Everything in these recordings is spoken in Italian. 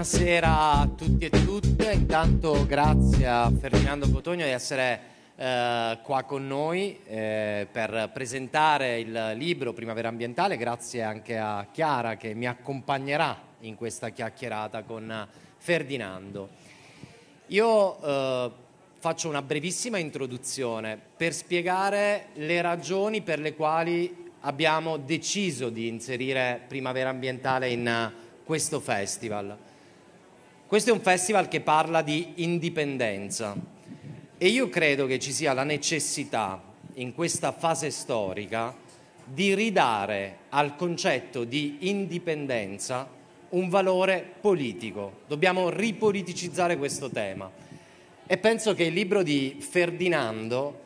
Buonasera a tutti e tutte, intanto grazie a Ferdinando Cotogno di essere eh, qua con noi eh, per presentare il libro Primavera Ambientale, grazie anche a Chiara che mi accompagnerà in questa chiacchierata con Ferdinando. Io eh, faccio una brevissima introduzione per spiegare le ragioni per le quali abbiamo deciso di inserire Primavera Ambientale in questo festival. Questo è un festival che parla di indipendenza e io credo che ci sia la necessità in questa fase storica di ridare al concetto di indipendenza un valore politico. Dobbiamo ripoliticizzare questo tema. E penso che il libro di Ferdinando,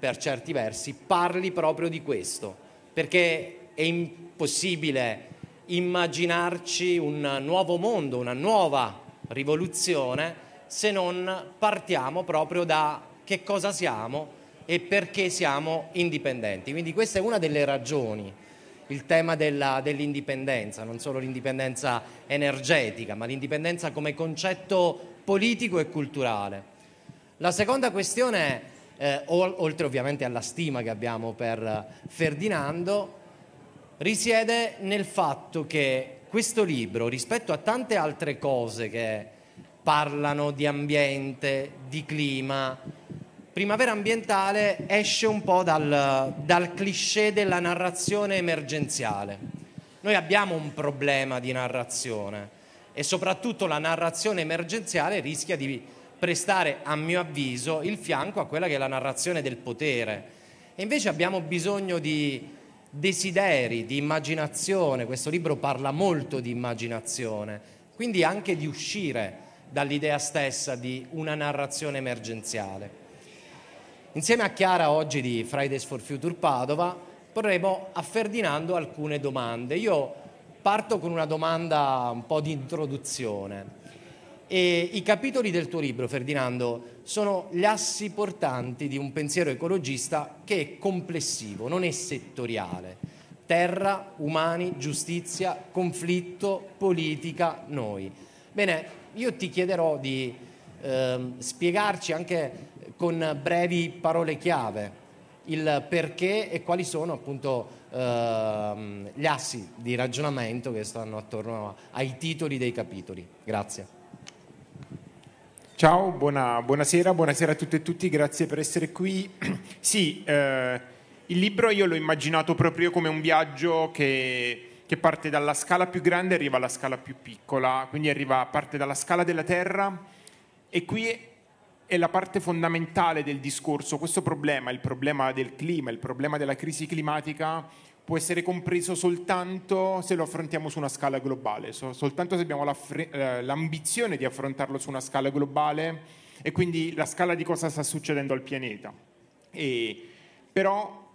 per certi versi, parli proprio di questo, perché è impossibile immaginarci un nuovo mondo, una nuova rivoluzione se non partiamo proprio da che cosa siamo e perché siamo indipendenti. Quindi questa è una delle ragioni, il tema dell'indipendenza, non solo l'indipendenza energetica, ma l'indipendenza come concetto politico e culturale. La seconda questione, eh, oltre ovviamente alla stima che abbiamo per Ferdinando, risiede nel fatto che questo libro, rispetto a tante altre cose che parlano di ambiente, di clima, Primavera ambientale esce un po' dal, dal cliché della narrazione emergenziale. Noi abbiamo un problema di narrazione e soprattutto la narrazione emergenziale rischia di prestare, a mio avviso, il fianco a quella che è la narrazione del potere. E invece abbiamo bisogno di desideri di immaginazione, questo libro parla molto di immaginazione, quindi anche di uscire dall'idea stessa di una narrazione emergenziale. Insieme a Chiara oggi di Fridays for Future Padova porremo a Ferdinando alcune domande. Io parto con una domanda un po' di introduzione. E I capitoli del tuo libro, Ferdinando, sono gli assi portanti di un pensiero ecologista che è complessivo, non è settoriale. Terra, umani, giustizia, conflitto, politica, noi. Bene, io ti chiederò di eh, spiegarci anche con brevi parole chiave il perché e quali sono appunto ehm, gli assi di ragionamento che stanno attorno ai titoli dei capitoli. Grazie. Ciao, buona, buonasera, buonasera a tutte e tutti, grazie per essere qui. sì, eh, il libro io l'ho immaginato proprio come un viaggio che, che, parte dalla scala più grande e arriva alla scala più piccola, quindi arriva, parte dalla scala della Terra e qui è, è la parte fondamentale del discorso, questo problema, il problema del clima, il problema della crisi climatica può essere compreso soltanto se lo affrontiamo su una scala globale, soltanto se abbiamo eh, l'ambizione di affrontarlo su una scala globale e quindi la scala di cosa sta succedendo al pianeta. E, però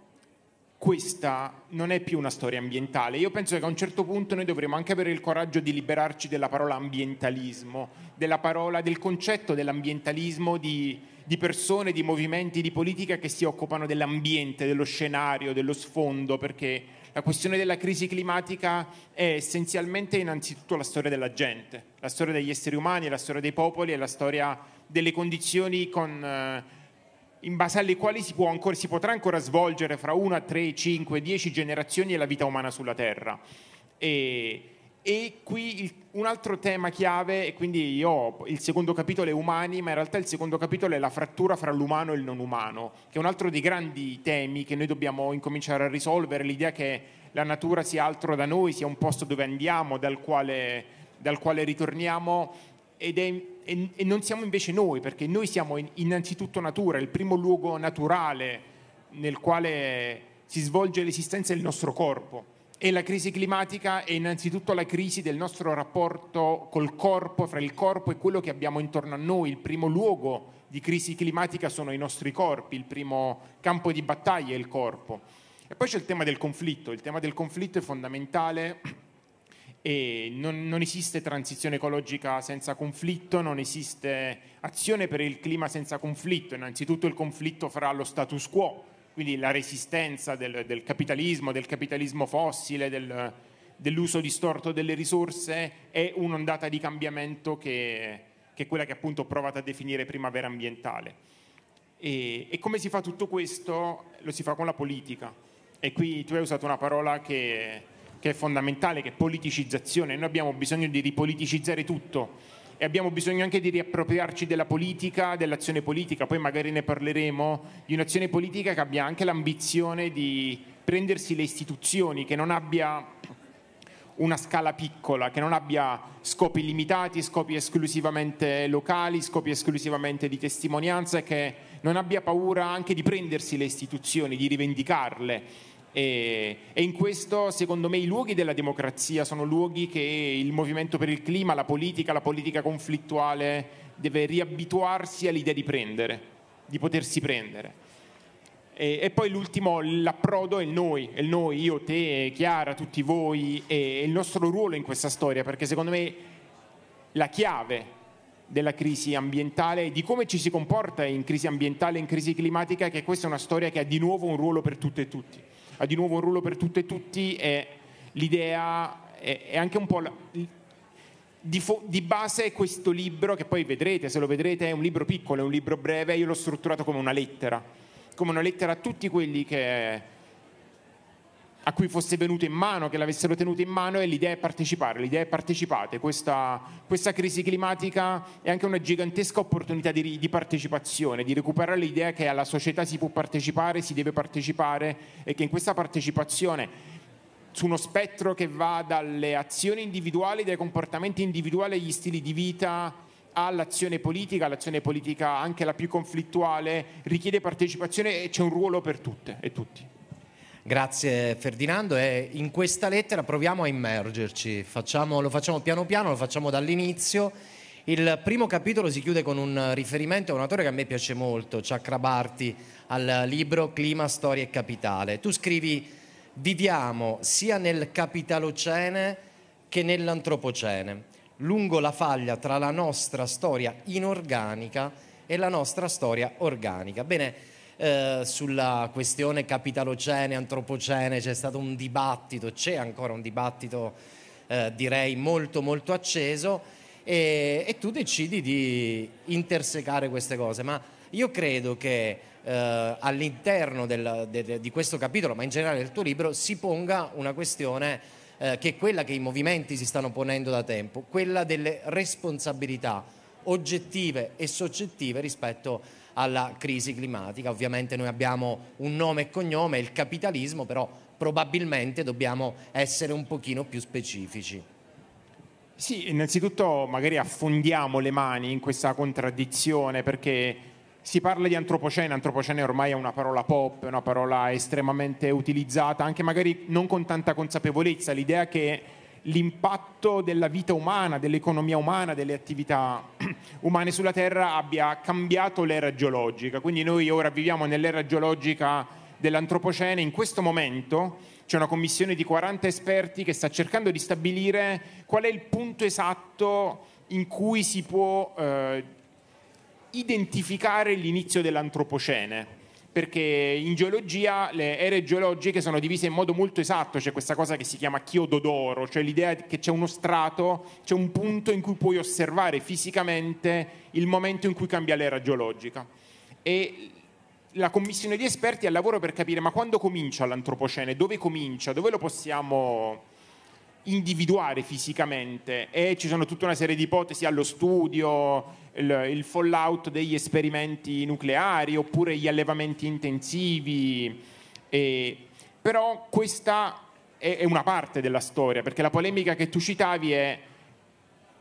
questa non è più una storia ambientale. Io penso che a un certo punto noi dovremo anche avere il coraggio di liberarci della parola ambientalismo, della parola, del concetto dell'ambientalismo, di, di persone, di movimenti, di politica che si occupano dell'ambiente, dello scenario, dello sfondo, perché la questione della crisi climatica è essenzialmente innanzitutto la storia della gente, la storia degli esseri umani, la storia dei popoli e la storia delle condizioni con... Eh, in base alle quali si, ancora, si, potrà ancora svolgere fra una, tre, cinque, dieci generazioni la vita umana sulla Terra. E e qui il, un altro tema chiave, e quindi io il secondo capitolo è umani, ma in realtà il secondo capitolo è la frattura fra l'umano e il non umano, che è un altro dei grandi temi che noi dobbiamo incominciare a risolvere, l'idea che la natura sia altro da noi, sia un posto dove andiamo, dal quale, dal quale ritorniamo, ed è e, non siamo invece noi, perché noi siamo innanzitutto natura, il primo luogo naturale nel quale si svolge l'esistenza del nostro corpo. E la crisi climatica è innanzitutto la crisi del nostro rapporto col corpo, fra il corpo e quello che abbiamo intorno a noi. Il primo luogo di crisi climatica sono i nostri corpi, il primo campo di battaglia è il corpo. E poi c'è il tema del conflitto, il tema del conflitto è fondamentale e non, non esiste transizione ecologica senza conflitto, non esiste azione per il clima senza conflitto, innanzitutto il conflitto fra lo status quo, quindi la resistenza del, del capitalismo, del capitalismo fossile, del, dell'uso distorto delle risorse è un'ondata di cambiamento che, che, è quella che appunto ho provato a definire primavera ambientale. E, e, come si fa tutto questo? Lo si fa con la politica. E qui tu hai usato una parola che, che è fondamentale, che è politicizzazione. Noi abbiamo bisogno di ripoliticizzare tutto e abbiamo bisogno anche di riappropriarci della politica, dell'azione politica, poi magari ne parleremo, di un'azione politica che abbia anche l'ambizione di prendersi le istituzioni, che non abbia una scala piccola, che non abbia scopi limitati, scopi esclusivamente locali, scopi esclusivamente di testimonianza e che non abbia paura anche di prendersi le istituzioni, di rivendicarle e, e, in questo, secondo me, i luoghi della democrazia sono luoghi che il movimento per il clima, la politica, la politica conflittuale deve riabituarsi all'idea di prendere, di potersi prendere. E, e poi l'ultimo, l'approdo è il noi, è il noi, io, te, Chiara, tutti voi, e il nostro ruolo in questa storia, perché secondo me la chiave della crisi ambientale e di come ci si comporta in crisi ambientale, in crisi climatica, è che questa è una storia che ha di nuovo un ruolo per tutte e tutti ha di nuovo un ruolo per tutte e tutti e l'idea è, è anche un po'... La, di, fo- di, base questo libro, che poi vedrete, se lo vedrete, è un libro piccolo, è un libro breve, io l'ho strutturato come una lettera, come una lettera a tutti quelli che a cui fosse venuto in mano, che l'avessero tenuto in mano e l'idea è partecipare, l'idea è partecipate. Questa, questa crisi climatica è anche una gigantesca opportunità di, di, partecipazione, di recuperare l'idea che alla società si può partecipare, si deve partecipare e che in questa partecipazione su uno spettro che va dalle azioni individuali, dai comportamenti individuali agli stili di vita, all'azione politica, all'azione politica anche la più conflittuale, richiede partecipazione e c'è un ruolo per tutte e tutti. Grazie Ferdinando e in questa lettera proviamo a immergerci, facciamo, lo facciamo piano piano, lo facciamo dall'inizio. Il primo capitolo si chiude con un riferimento a un autore che a me piace molto, Chakrabarti, al libro Clima, Storia e Capitale. Tu scrivi viviamo sia nel capitalocene che nell'antropocene, lungo la faglia tra la nostra storia inorganica e la nostra storia organica. Bene, eh, sulla questione capitalocene, antropocene, c'è stato un dibattito, c'è ancora un dibattito eh, direi molto molto acceso e, e, tu decidi di intersecare queste cose, ma io credo che eh, all'interno del, de, di questo capitolo, ma in generale del tuo libro, si ponga una questione eh, che è quella che i movimenti si stanno ponendo da tempo, quella delle responsabilità oggettive e soggettive rispetto a alla crisi climatica. Ovviamente noi abbiamo un nome e cognome, il capitalismo, però probabilmente dobbiamo essere un pochino più specifici. Sì, innanzitutto magari affondiamo le mani in questa contraddizione perché si parla di antropocene, antropocene ormai è una parola pop, è una parola estremamente utilizzata, anche magari non con tanta consapevolezza, l'idea che l'impatto della vita umana, dell'economia umana, delle attività umane sulla Terra abbia cambiato l'era geologica. Quindi noi ora viviamo nell'era geologica dell'antropocene, in questo momento c'è una commissione di 40 esperti che sta cercando di stabilire qual è il punto esatto in cui si può eh, identificare l'inizio dell'antropocene perché in geologia le ere geologiche sono divise in modo molto esatto, c'è questa cosa che si chiama chiodo d'oro, cioè l'idea che c'è uno strato, c'è un punto in cui puoi osservare fisicamente il momento in cui cambia l'era geologica. E la commissione di esperti è al lavoro per capire ma quando comincia l'antropocene, dove comincia, dove lo possiamo individuare fisicamente e ci sono tutta una serie di ipotesi allo studio il, il fallout degli esperimenti nucleari oppure gli allevamenti intensivi. E, però questa è, è una parte della storia, perché la polemica che tu citavi è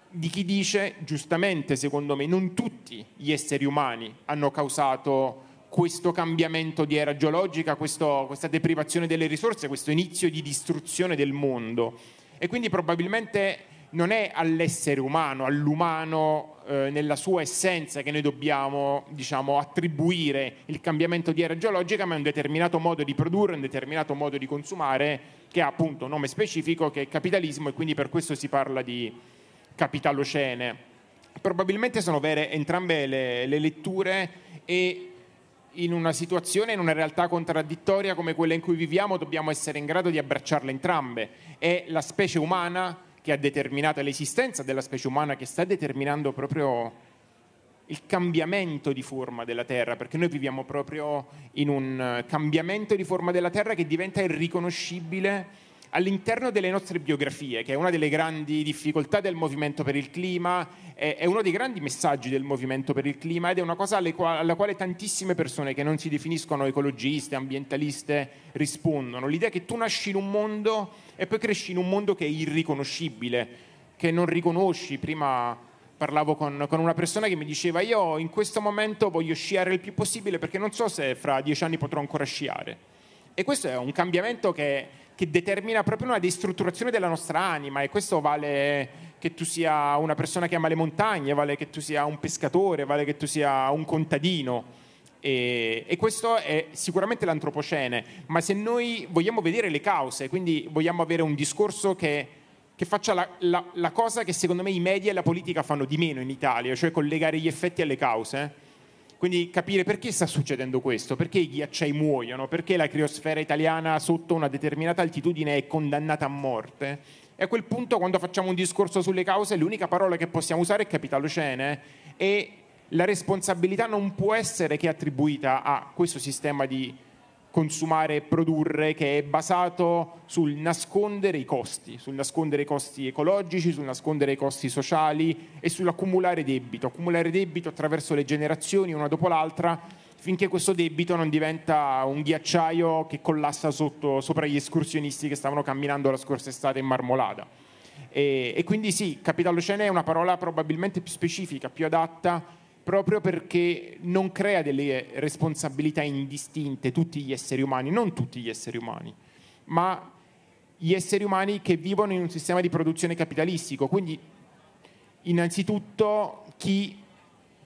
di chi dice, giustamente secondo me, non tutti gli esseri umani hanno causato questo cambiamento di era geologica, questo, questa deprivazione delle risorse, questo inizio di distruzione del mondo. E quindi probabilmente non è all'essere umano, all'umano eh, nella sua essenza che noi dobbiamo diciamo, attribuire il cambiamento di era geologica, ma è un determinato modo di produrre, un determinato modo di consumare che ha appunto un nome specifico che è capitalismo e quindi per questo si parla di capitalocene. Probabilmente sono vere entrambe le, le letture e in una situazione, in una realtà contraddittoria come quella in cui viviamo, dobbiamo essere in grado di abbracciarle entrambe. È la specie umana che ha determinato l'esistenza della specie umana, che sta determinando proprio il cambiamento di forma della Terra, perché noi viviamo proprio in un eh, cambiamento di forma della Terra che diventa irriconoscibile all'interno delle nostre biografie, che è una delle grandi difficoltà del movimento per il clima, è, uno dei grandi messaggi del movimento per il clima ed è una cosa alla quale tantissime persone che non si definiscono ecologiste, ambientaliste rispondono. L'idea che tu nasci in un mondo e poi cresci in un mondo che è irriconoscibile, che non riconosci. Prima parlavo con, con, una persona che mi diceva io in questo momento voglio sciare il più possibile perché non so se fra dieci anni potrò ancora sciare. E questo è un cambiamento che, che determina proprio una destrutturazione della nostra anima e questo vale che tu sia una persona che ama le montagne, vale che tu sia un pescatore, vale che tu sia un contadino e, e, questo è sicuramente l'antropocene, ma se noi vogliamo vedere le cause, quindi vogliamo avere un discorso che, che faccia la, la, la, cosa che secondo me i media e la politica fanno di meno in Italia, cioè collegare gli effetti alle cause. Eh. Quindi capire perché sta succedendo questo, perché i ghiacciai muoiono, perché la criosfera italiana sotto una determinata altitudine è condannata a morte. E a quel punto quando facciamo un discorso sulle cause l'unica parola che possiamo usare è capitalocene eh. e la responsabilità non può essere che attribuita a questo sistema di consumare e produrre che è basato sul nascondere i costi, sul nascondere i costi ecologici, sul nascondere i costi sociali e sull'accumulare debito, accumulare debito attraverso le generazioni una dopo l'altra finché questo debito non diventa un ghiacciaio che collassa sotto, sopra gli escursionisti che stavano camminando la scorsa estate in marmolada. E, e quindi sì, capitalocene è una parola probabilmente più specifica, più adatta proprio perché non crea delle responsabilità indistinte tutti gli esseri umani, non tutti gli esseri umani, ma gli esseri umani che vivono in un sistema di produzione capitalistico. Quindi innanzitutto chi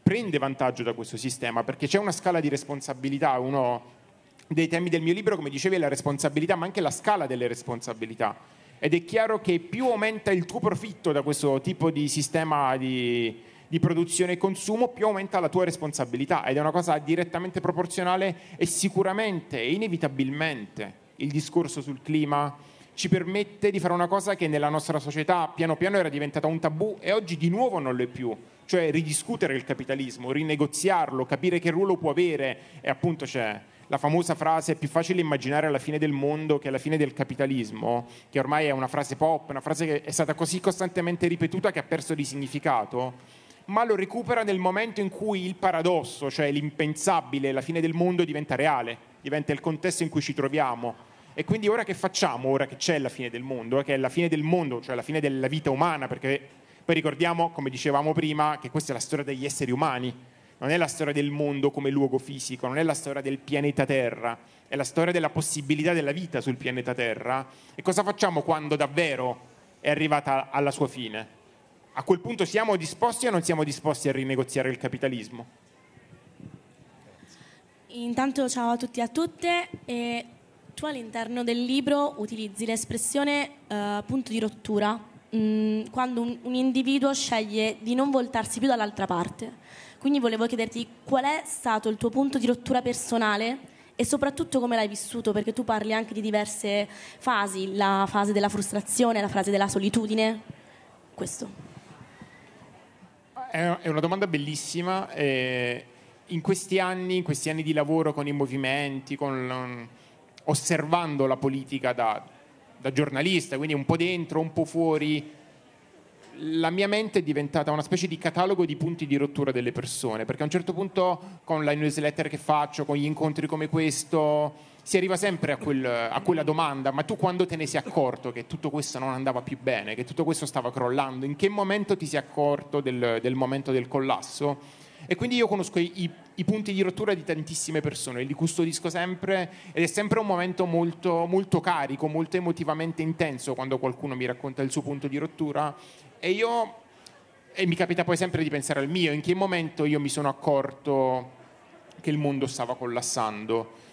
prende vantaggio da questo sistema, perché c'è una scala di responsabilità, uno dei temi del mio libro, come dicevi, è la responsabilità, ma anche la scala delle responsabilità. Ed è chiaro che più aumenta il tuo profitto da questo tipo di sistema di, di produzione e consumo, più aumenta la tua responsabilità ed è una cosa direttamente proporzionale e sicuramente e inevitabilmente il discorso sul clima ci permette di fare una cosa che nella nostra società piano piano era diventata un tabù e oggi di nuovo non lo è più, cioè ridiscutere il capitalismo, rinegoziarlo, capire che ruolo può avere e appunto c'è la famosa frase è più facile immaginare la fine del mondo che la fine del capitalismo, che ormai è una frase pop, una frase che è stata così costantemente ripetuta che ha perso di significato ma lo recupera nel momento in cui il paradosso, cioè l'impensabile, la fine del mondo diventa reale, diventa il contesto in cui ci troviamo. E quindi ora che facciamo, ora che c'è la fine del mondo, che è la fine del mondo, cioè la fine della vita umana, perché poi ricordiamo, come dicevamo prima, che questa è la storia degli esseri umani, non è la storia del mondo come luogo fisico, non è la storia del pianeta Terra, è la storia della possibilità della vita sul pianeta Terra. E cosa facciamo quando davvero è arrivata alla sua fine? a quel punto siamo disposti o non siamo disposti a rinegoziare il capitalismo? Intanto ciao a tutti e a tutte. E tu all'interno del libro utilizzi l'espressione eh, punto di rottura, mh, mm, quando un, un individuo sceglie di non voltarsi più dall'altra parte. Quindi volevo chiederti qual è stato il tuo punto di rottura personale e soprattutto come l'hai vissuto, perché tu parli anche di diverse fasi, la fase della frustrazione, la fase della solitudine. Questo è una domanda bellissima. Eh, in questi anni, in questi anni di lavoro con i movimenti, con, mm, osservando la politica da, da giornalista, quindi un po' dentro, un po' fuori, la mia mente è diventata una specie di catalogo di punti di rottura delle persone, perché a un certo punto con la newsletter che faccio, con gli incontri come questo, si arriva sempre a, quel, a, quella domanda, ma tu quando te ne sei accorto che tutto questo non andava più bene, che tutto questo stava crollando, in che momento ti sei accorto del, del momento del collasso? E quindi io conosco i, i, punti di rottura di tantissime persone, li custodisco sempre ed è sempre un momento molto, molto carico, molto emotivamente intenso quando qualcuno mi racconta il suo punto di rottura e io e mi capita poi sempre di pensare al mio, in che momento io mi sono accorto che il mondo stava collassando.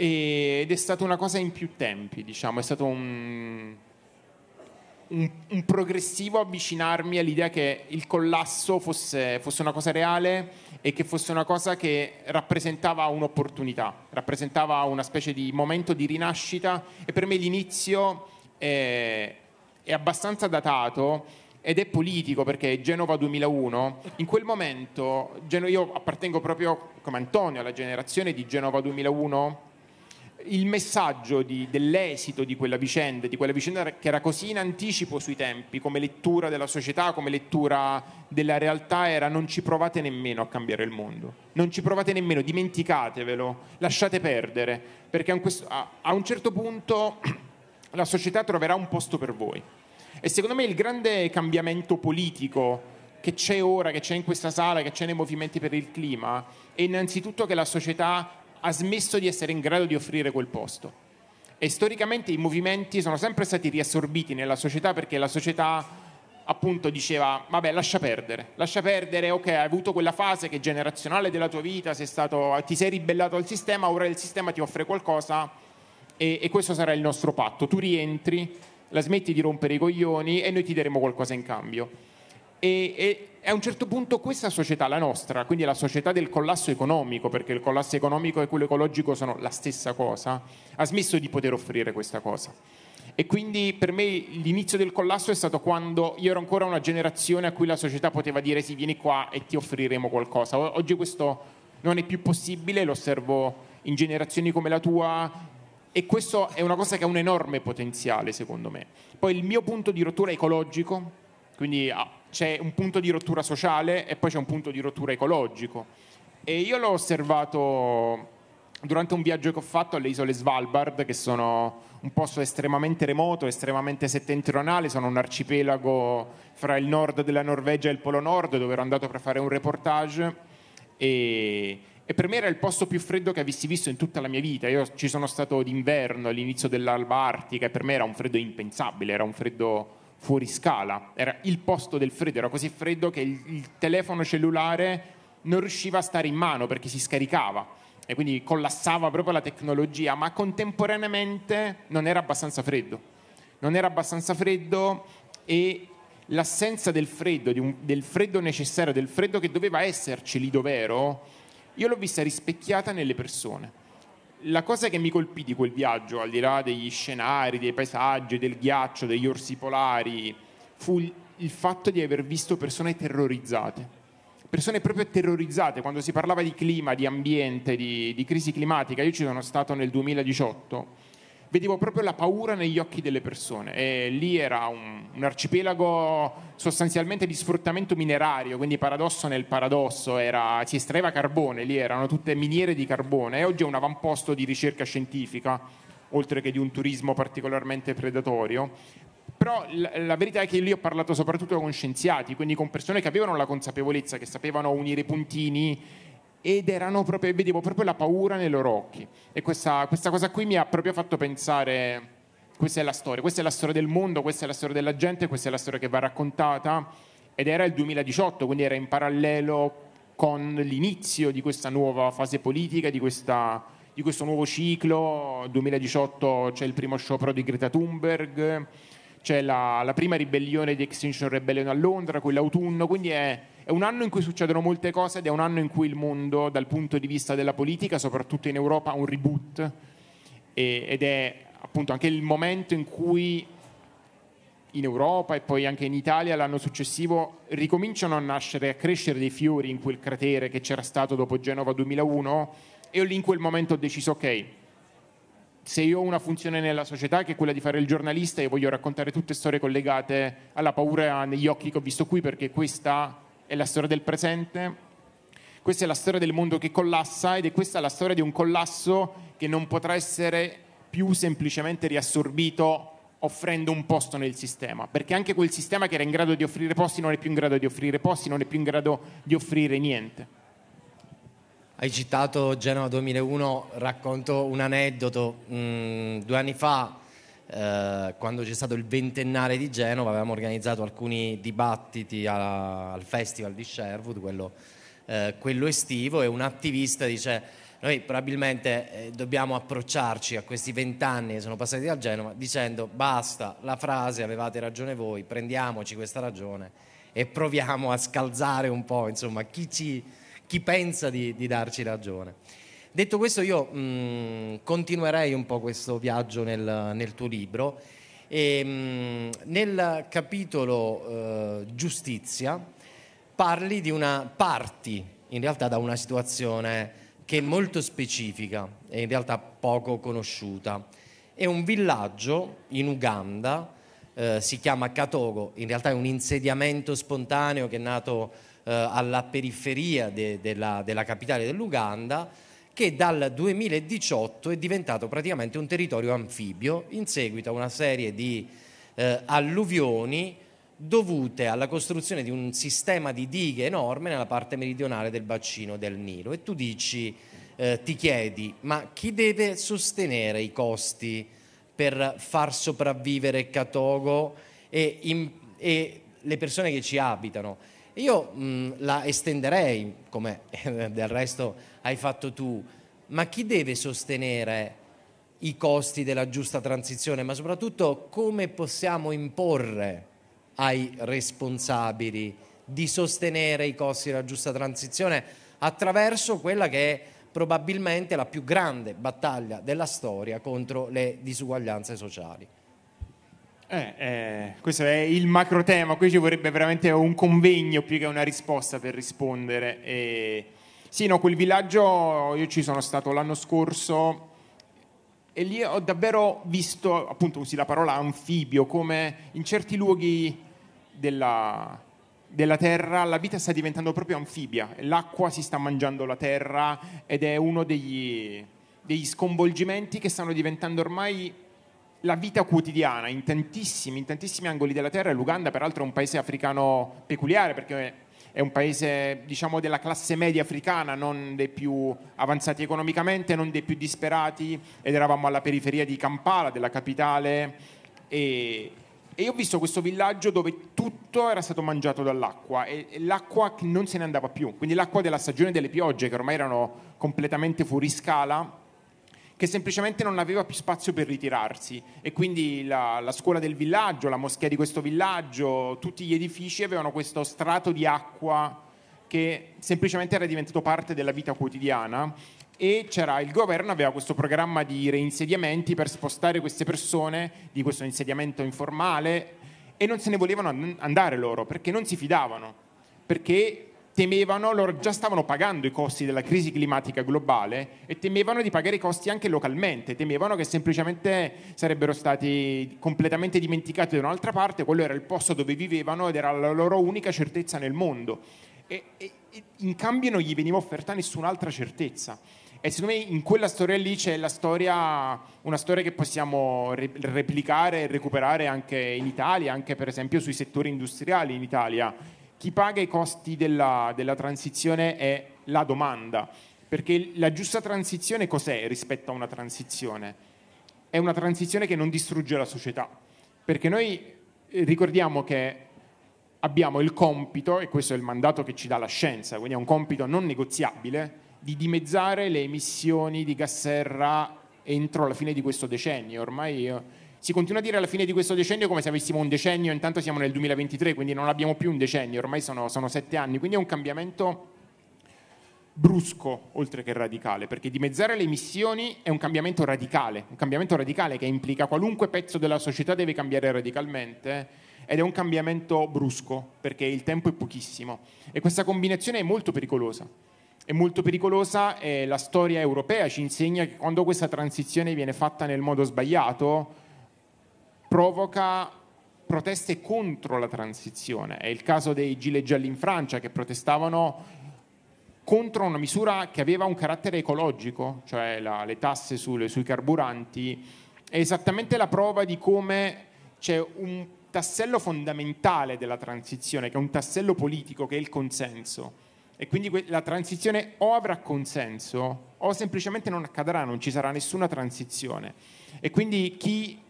E, ed è stata una cosa in più tempi, diciamo, è stato un, un, un progressivo avvicinarmi all'idea che il collasso fosse, fosse una cosa reale e che fosse una cosa che rappresentava un'opportunità, rappresentava una specie di momento di rinascita e per me l'inizio è, è abbastanza datato ed è politico perché Genova 2001, in quel momento Geno- io appartengo proprio come Antonio alla generazione di Genova 2001 il messaggio di, dell'esito di quella vicenda, di quella vicenda che era così in anticipo sui tempi, come lettura della società, come lettura della realtà, era non ci provate nemmeno a cambiare il mondo, non ci provate nemmeno, dimenticatevelo, lasciate perdere, perché a un certo punto la società troverà un posto per voi. E secondo me il grande cambiamento politico che c'è ora, che c'è in questa sala, che c'è nei movimenti per il clima, è innanzitutto che la società ha smesso di essere in grado di offrire quel posto. E storicamente i movimenti sono sempre stati riassorbiti nella società perché la società appunto diceva vabbè lascia perdere, lascia perdere, ok hai avuto quella fase che è generazionale della tua vita, sei stato, ti sei ribellato al sistema, ora il sistema ti offre qualcosa e, e questo sarà il nostro patto, tu rientri, la smetti di rompere i coglioni e noi ti daremo qualcosa in cambio. E, e, a un certo punto questa società, la nostra, quindi la società del collasso economico, perché il collasso economico e quello ecologico sono la stessa cosa, ha smesso di poter offrire questa cosa. E quindi per me l'inizio del collasso è stato quando io ero ancora una generazione a cui la società poteva dire sì, vieni qua e ti offriremo qualcosa. Oggi questo non è più possibile, lo osservo in generazioni come la tua, e questo è una cosa che ha un enorme potenziale secondo me. Poi il mio punto di rottura ecologico, quindi c'è un punto di rottura sociale e poi c'è un punto di rottura ecologico. E io l'ho osservato durante un viaggio che ho fatto alle isole Svalbard, che sono un posto estremamente remoto, estremamente settentrionale, sono un arcipelago fra il nord della Norvegia e il Polo Nord, dove ero andato per fare un reportage e, e per me era il posto più freddo che avessi visto in tutta la mia vita. Io ci sono stato d'inverno all'inizio dell'alba artica e per me era un freddo impensabile, era un freddo fuori scala, era il posto del freddo, era così freddo che il, il telefono cellulare non riusciva a stare in mano perché si scaricava e quindi collassava proprio la tecnologia, ma contemporaneamente non era abbastanza freddo. Non era abbastanza freddo e l'assenza del freddo, un, del freddo necessario, del freddo che doveva esserci lì dovero, io l'ho vista rispecchiata nelle persone la cosa che mi colpì di quel viaggio, al di là degli scenari, dei paesaggi, del ghiaccio, degli orsi polari, fu il fatto di aver visto persone terrorizzate. Persone proprio terrorizzate, quando si parlava di clima, di ambiente, di, di crisi climatica, io ci sono stato nel 2018 vedevo proprio la paura negli occhi delle persone. E lì era un, un arcipelago sostanzialmente di sfruttamento minerario, quindi paradosso nel paradosso, era, si estraeva carbone, lì erano tutte miniere di carbone e oggi è un avamposto di ricerca scientifica, oltre che di un turismo particolarmente predatorio. Però la, la verità è che lì ho parlato soprattutto con scienziati, quindi con persone che avevano la consapevolezza, che sapevano unire i puntini ed erano proprio, vedevo proprio la paura nei loro occhi. E questa, questa cosa qui mi ha proprio fatto pensare, questa è la storia, questa è la storia del mondo, questa è la storia della gente, questa è la storia che va raccontata. Ed era il 2018, quindi era in parallelo con l'inizio di questa nuova fase politica, di, questa, di questo nuovo ciclo. 2018 c'è il primo sciopero di Greta Thunberg, c'è la, la prima ribellione di Extinction Rebellion a Londra, quell'autunno, quindi è è un anno in cui succedono molte cose ed è un anno in cui il mondo, dal punto di vista della politica, soprattutto in Europa, ha un reboot e, ed è appunto anche il momento in cui in Europa e poi anche in Italia l'anno successivo ricominciano a nascere, a crescere dei fiori in quel cratere che c'era stato dopo Genova 2001 e lì in quel momento ho deciso ok, se io ho una funzione nella società che è quella di fare il giornalista e voglio raccontare tutte storie collegate alla paura negli occhi che ho visto qui perché questa è la storia del presente, questa è la storia del mondo che collassa ed è questa la storia di un collasso che non potrà essere più semplicemente riassorbito offrendo un posto nel sistema, perché anche quel sistema che era in grado di offrire posti non è più in grado di offrire posti, non è più in grado di offrire niente. Hai citato Genova 2001, racconto un aneddoto, mm, due anni fa eh, quando c'è stato il ventennale di Genova avevamo organizzato alcuni dibattiti alla, al festival di Sherwood, quello, eh, quello estivo, e un attivista dice noi probabilmente eh, dobbiamo approcciarci a questi vent'anni che sono passati da Genova dicendo basta, la frase avevate ragione voi, prendiamoci questa ragione e proviamo a scalzare un po' insomma, chi, ci, chi pensa di, di darci ragione. Detto questo, io mh, mm, continuerei un po' questo viaggio nel, nel tuo libro. E, ehm, mh, nel capitolo eh, giustizia parli di una parti, in realtà da una situazione che è molto specifica e in realtà poco conosciuta. È un villaggio in Uganda, eh, si chiama Katogo, in realtà è un insediamento spontaneo che è nato eh, alla periferia de, de la, della capitale dell'Uganda che dal 2018 è diventato praticamente un territorio anfibio in seguito a una serie di eh, alluvioni dovute alla costruzione di un sistema di dighe enorme nella parte meridionale del bacino del Nilo. E tu dici, eh, ti chiedi, ma chi deve sostenere i costi per far sopravvivere Catogo e, in, e le persone che ci abitano? Io mh, mm, la estenderei, come del resto hai fatto tu, ma chi deve sostenere i costi della giusta transizione, ma soprattutto come possiamo imporre ai responsabili di sostenere i costi della giusta transizione attraverso quella che è probabilmente la più grande battaglia della storia contro le disuguaglianze sociali. Eh, eh, questo è il macro tema, qui ci vorrebbe veramente un convegno più che una risposta per rispondere. E sì, no, quel villaggio io ci sono stato l'anno scorso e lì ho davvero visto, appunto usi la parola anfibio, come in certi luoghi della, della terra la vita sta diventando proprio anfibia, l'acqua si sta mangiando la terra ed è uno degli, degli sconvolgimenti che stanno diventando ormai la vita quotidiana in tantissimi, in tantissimi angoli della terra. L'Uganda peraltro è un paese africano peculiare perché È, è un paese diciamo, della classe media africana, non dei più avanzati economicamente, non dei più disperati ed eravamo alla periferia di Kampala, della capitale e, e io ho visto questo villaggio dove tutto era stato mangiato dall'acqua e, e l'acqua non se ne andava più, quindi l'acqua della stagione delle piogge che ormai erano completamente fuori scala che semplicemente non aveva più spazio per ritirarsi e quindi la, la scuola del villaggio, la moschea di questo villaggio, tutti gli edifici avevano questo strato di acqua che semplicemente era diventato parte della vita quotidiana e c'era il governo aveva questo programma di reinsediamenti per spostare queste persone di questo insediamento informale e non se ne volevano andare loro perché non si fidavano perché temevano, loro già stavano pagando i costi della crisi climatica globale e temevano di pagare i costi anche localmente, temevano che semplicemente sarebbero stati completamente dimenticati da un'altra parte, quello era il posto dove vivevano ed era la loro unica certezza nel mondo. E, e, e in cambio non gli veniva offerta nessun'altra certezza. E secondo me in quella storia lì c'è la storia, una storia che possiamo re- replicare e recuperare anche in Italia, anche per esempio sui settori industriali in Italia chi paga i costi della, della transizione è la domanda, perché la giusta transizione cos'è rispetto a una transizione? È una transizione che non distrugge la società, perché noi eh, ricordiamo che abbiamo il compito, e questo è il mandato che ci dà la scienza, quindi è un compito non negoziabile, di dimezzare le emissioni di gas serra entro la fine di questo decennio. Ormai si continua a dire alla fine di questo decennio come se avessimo un decennio, intanto siamo nel 2023, quindi non abbiamo più un decennio, ormai sono, sono sette anni, quindi è un cambiamento brusco oltre che radicale, perché dimezzare le emissioni è un cambiamento radicale, un cambiamento radicale che implica qualunque pezzo della società deve cambiare radicalmente ed è un cambiamento brusco perché il tempo è pochissimo e questa combinazione è molto pericolosa. È molto pericolosa e la storia europea ci insegna che quando questa transizione viene fatta nel modo sbagliato provoca proteste contro la transizione. È il caso dei gilet gialli in Francia che protestavano contro una misura che aveva un carattere ecologico, cioè la, le tasse sulle, sui carburanti. È esattamente la prova di come c'è un tassello fondamentale della transizione, che è un tassello politico, che è il consenso. E quindi la transizione o avrà consenso o semplicemente non accadrà, non ci sarà nessuna transizione. E quindi chi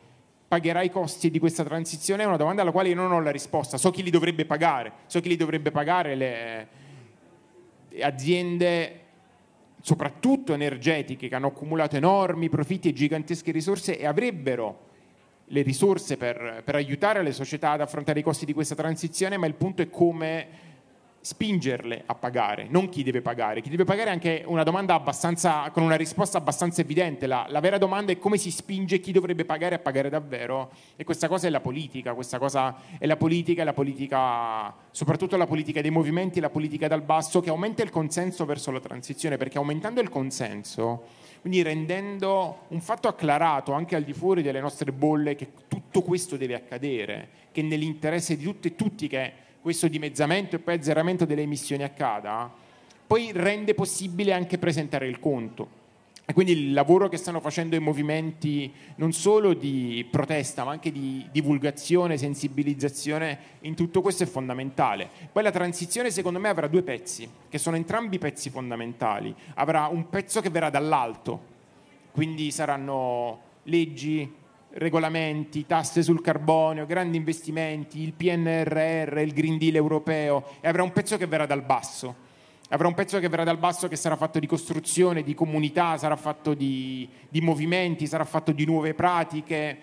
pagherà i costi di questa transizione è una domanda alla quale io non ho la risposta. So chi li dovrebbe pagare, so chi li dovrebbe pagare le eh, aziende soprattutto energetiche che hanno accumulato enormi profitti e gigantesche risorse e avrebbero le risorse per, per aiutare le società ad affrontare i costi di questa transizione, ma il punto è come spingerle a pagare, non chi deve pagare. Chi deve pagare è anche una domanda abbastanza, con una risposta abbastanza evidente. La, la, vera domanda è come si spinge chi dovrebbe pagare a pagare davvero. E questa cosa è la politica, questa cosa è la politica, è la politica, soprattutto la politica dei movimenti, la politica dal basso, che aumenta il consenso verso la transizione, perché aumentando il consenso, quindi rendendo un fatto acclarato anche al di fuori delle nostre bolle che tutto questo deve accadere, che nell'interesse di tutte e tutti che questo dimezzamento e poi azzeramento delle emissioni accada, poi rende possibile anche presentare il conto. E quindi il lavoro che stanno facendo i movimenti non solo di protesta ma anche di divulgazione, sensibilizzazione in tutto questo è fondamentale. Poi la transizione secondo me avrà due pezzi, che sono entrambi pezzi fondamentali. Avrà un pezzo che verrà dall'alto, quindi saranno leggi, regolamenti, tasse sul carbonio, grandi investimenti, il PNRR, il Green Deal europeo e avrà un pezzo che verrà dal basso. Avrà un pezzo che verrà dal basso che sarà fatto di costruzione, di comunità, sarà fatto di, di movimenti, sarà fatto di nuove pratiche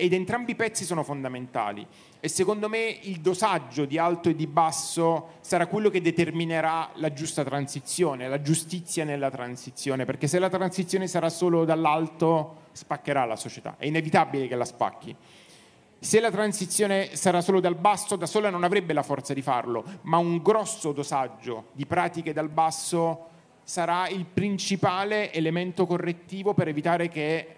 ed entrambi i pezzi sono fondamentali e secondo me il dosaggio di alto e di basso sarà quello che determinerà la giusta transizione, la giustizia nella transizione, perché se la transizione sarà solo dall'alto spaccherà la società, è inevitabile che la spacchi. Se la transizione sarà solo dal basso, da sola non avrebbe la forza di farlo, ma un grosso dosaggio di pratiche dal basso sarà il principale elemento correttivo per evitare che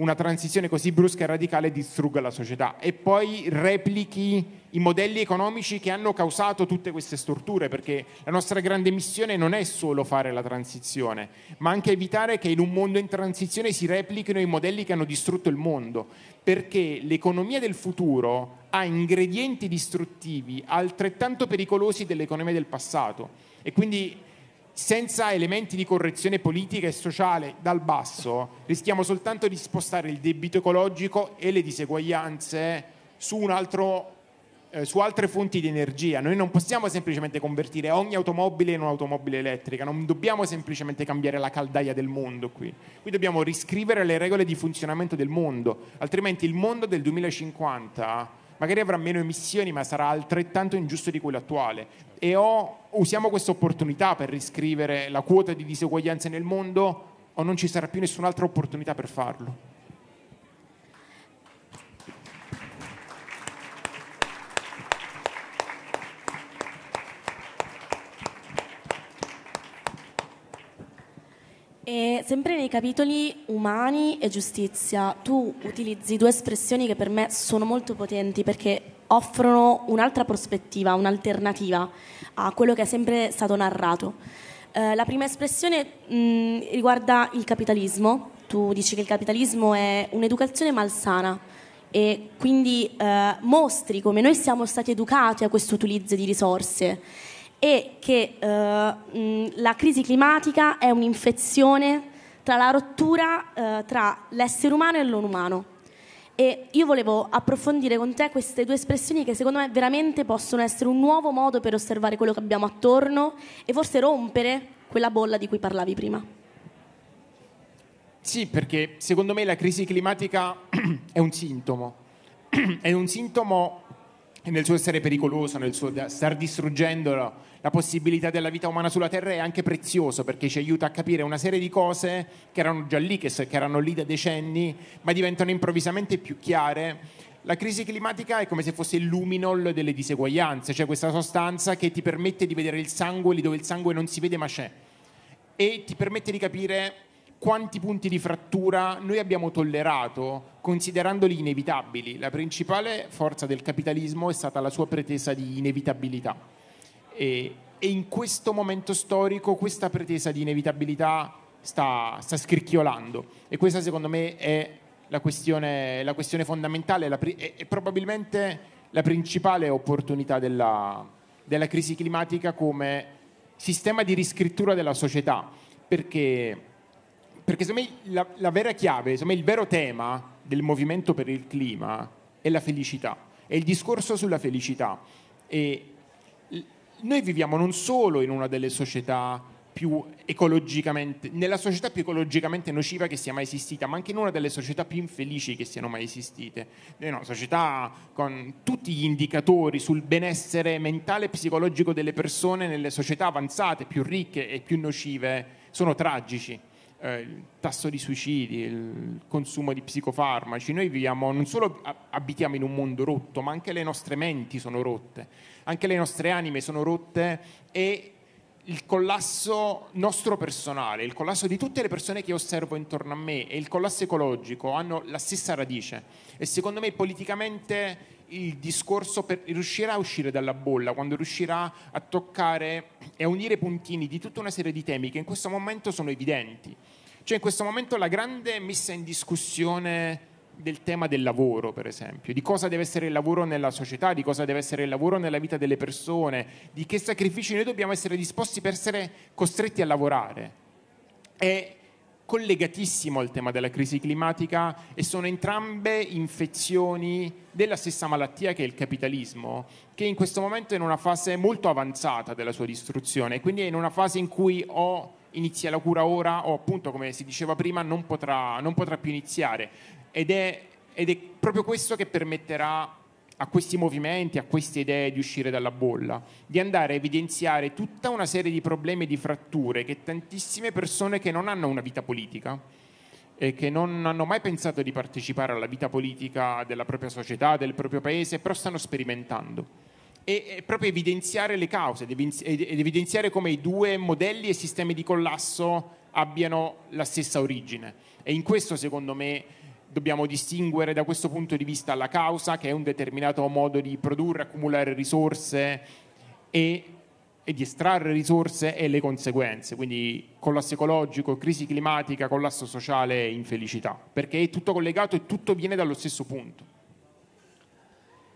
una transizione così brusca e radicale distrugga la società e poi replichi i modelli economici che hanno causato tutte queste storture, perché la nostra grande missione non è solo fare la transizione, ma anche evitare che in un mondo in transizione si replichino i modelli che hanno distrutto il mondo, perché l'economia del futuro ha ingredienti distruttivi altrettanto pericolosi dell'economia del passato e quindi senza elementi di correzione politica e sociale dal basso, rischiamo soltanto di spostare il debito ecologico e le diseguaglianze su, altro, eh, su altre fonti di energia. Noi non possiamo semplicemente convertire ogni automobile in un'automobile elettrica, non dobbiamo semplicemente cambiare la caldaia del mondo qui. Qui dobbiamo riscrivere le regole di funzionamento del mondo, altrimenti il mondo del 2050 magari avrà meno emissioni, ma sarà altrettanto ingiusto di quello attuale. E ho usiamo questa opportunità per riscrivere la quota di diseguaglianze nel mondo o non ci sarà più nessun'altra opportunità per farlo. E sempre nei capitoli umani e giustizia, tu utilizzi due espressioni che per me sono molto potenti perché offrono un'altra prospettiva, un'alternativa a quello che è sempre stato narrato. Eh, la prima espressione mh, mm, riguarda il capitalismo. Tu dici che il capitalismo è un'educazione malsana e quindi eh, mostri come noi siamo stati educati a questo utilizzo di risorse e che eh, mh, mm, la crisi climatica è un'infezione tra la rottura eh, tra l'essere umano e non umano e io volevo approfondire con te queste due espressioni che secondo me veramente possono essere un nuovo modo per osservare quello che abbiamo attorno e forse rompere quella bolla di cui parlavi prima. Sì, perché secondo me la crisi climatica è un sintomo, è un sintomo nel suo essere pericoloso, nel suo star distruggendolo la possibilità della vita umana sulla Terra è anche prezioso perché ci aiuta a capire una serie di cose che erano già lì, che, che erano lì da decenni, ma diventano improvvisamente più chiare la crisi climatica è come se fosse il luminol delle diseguaglianze, cioè questa sostanza che ti permette di vedere il sangue lì dove il sangue non si vede ma c'è e ti permette di capire quanti punti di frattura noi abbiamo tollerato considerandoli inevitabili. La principale forza del capitalismo è stata la sua pretesa di inevitabilità e, e in questo momento storico questa pretesa di inevitabilità sta, sta scricchiolando e questa secondo me è la questione, la questione fondamentale la, è, è, probabilmente la principale opportunità della, della, crisi climatica come sistema di riscrittura della società perché, perché secondo me la, la vera chiave, secondo me il vero tema del movimento per il clima è la felicità, è il discorso sulla felicità e, noi viviamo non solo in una delle società più ecologicamente, nella società più ecologicamente nociva che sia mai esistita, ma anche in una delle società più infelici che siano mai esistite. È una società con tutti gli indicatori sul benessere mentale e psicologico delle persone nelle società avanzate, più ricche e più nocive, sono tragici. Eh, il tasso di suicidi, il consumo di psicofarmaci, noi viviamo, non solo abitiamo in un mondo rotto, ma anche le nostre menti sono rotte anche le nostre anime sono rotte e il collasso nostro personale, il collasso di tutte le persone che osservo intorno a me e il collasso ecologico hanno la stessa radice e secondo me politicamente il discorso per, riuscirà a uscire dalla bolla quando riuscirà a toccare e a unire puntini di tutta una serie di temi che in questo momento sono evidenti. Cioè in questo momento la grande messa in discussione del tema del lavoro, per esempio, di cosa deve essere il lavoro nella società, di cosa deve essere il lavoro nella vita delle persone, di che sacrifici noi dobbiamo essere disposti per essere costretti a lavorare. È collegatissimo al tema della crisi climatica e sono entrambe infezioni della stessa malattia che è il capitalismo, che in questo momento è in una fase molto avanzata della sua distruzione, quindi è in una fase in cui o inizia la cura ora o appunto come si diceva prima non potrà, non potrà più iniziare ed è, ed è proprio questo che permetterà a questi movimenti, a queste idee di uscire dalla bolla, di andare a evidenziare tutta una serie di problemi e di fratture che tantissime persone che non hanno una vita politica e che non hanno mai pensato di partecipare alla vita politica della propria società, del proprio paese, però stanno sperimentando. E, e proprio evidenziare le cause ed evidenziare come i due modelli e sistemi di collasso abbiano la stessa origine. E in questo, secondo me, dobbiamo distinguere da questo punto di vista la causa, che è un determinato modo di produrre, accumulare risorse e, e di estrarre risorse e le conseguenze, quindi collasso ecologico, crisi climatica, collasso sociale e infelicità, perché è tutto collegato e tutto viene dallo stesso punto.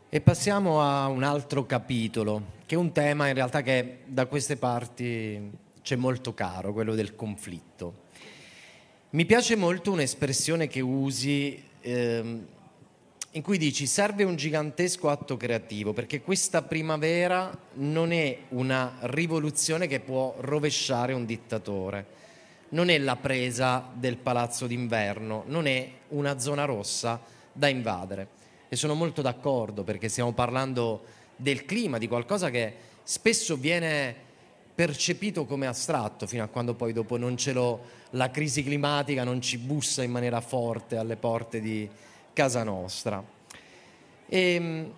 E passiamo a un altro capitolo, che è un tema in realtà che da queste parti c'è molto caro, quello del conflitto. Mi piace molto un'espressione che usi ehm, in cui dici serve un gigantesco atto creativo perché questa primavera non è una rivoluzione che può rovesciare un dittatore, non è la presa del palazzo d'inverno, non è una zona rossa da invadere. E sono molto d'accordo perché stiamo parlando del clima, di qualcosa che spesso viene percepito come astratto fino a quando poi dopo non ce lo, la crisi climatica non ci bussa in maniera forte alle porte di casa nostra. E, ehm,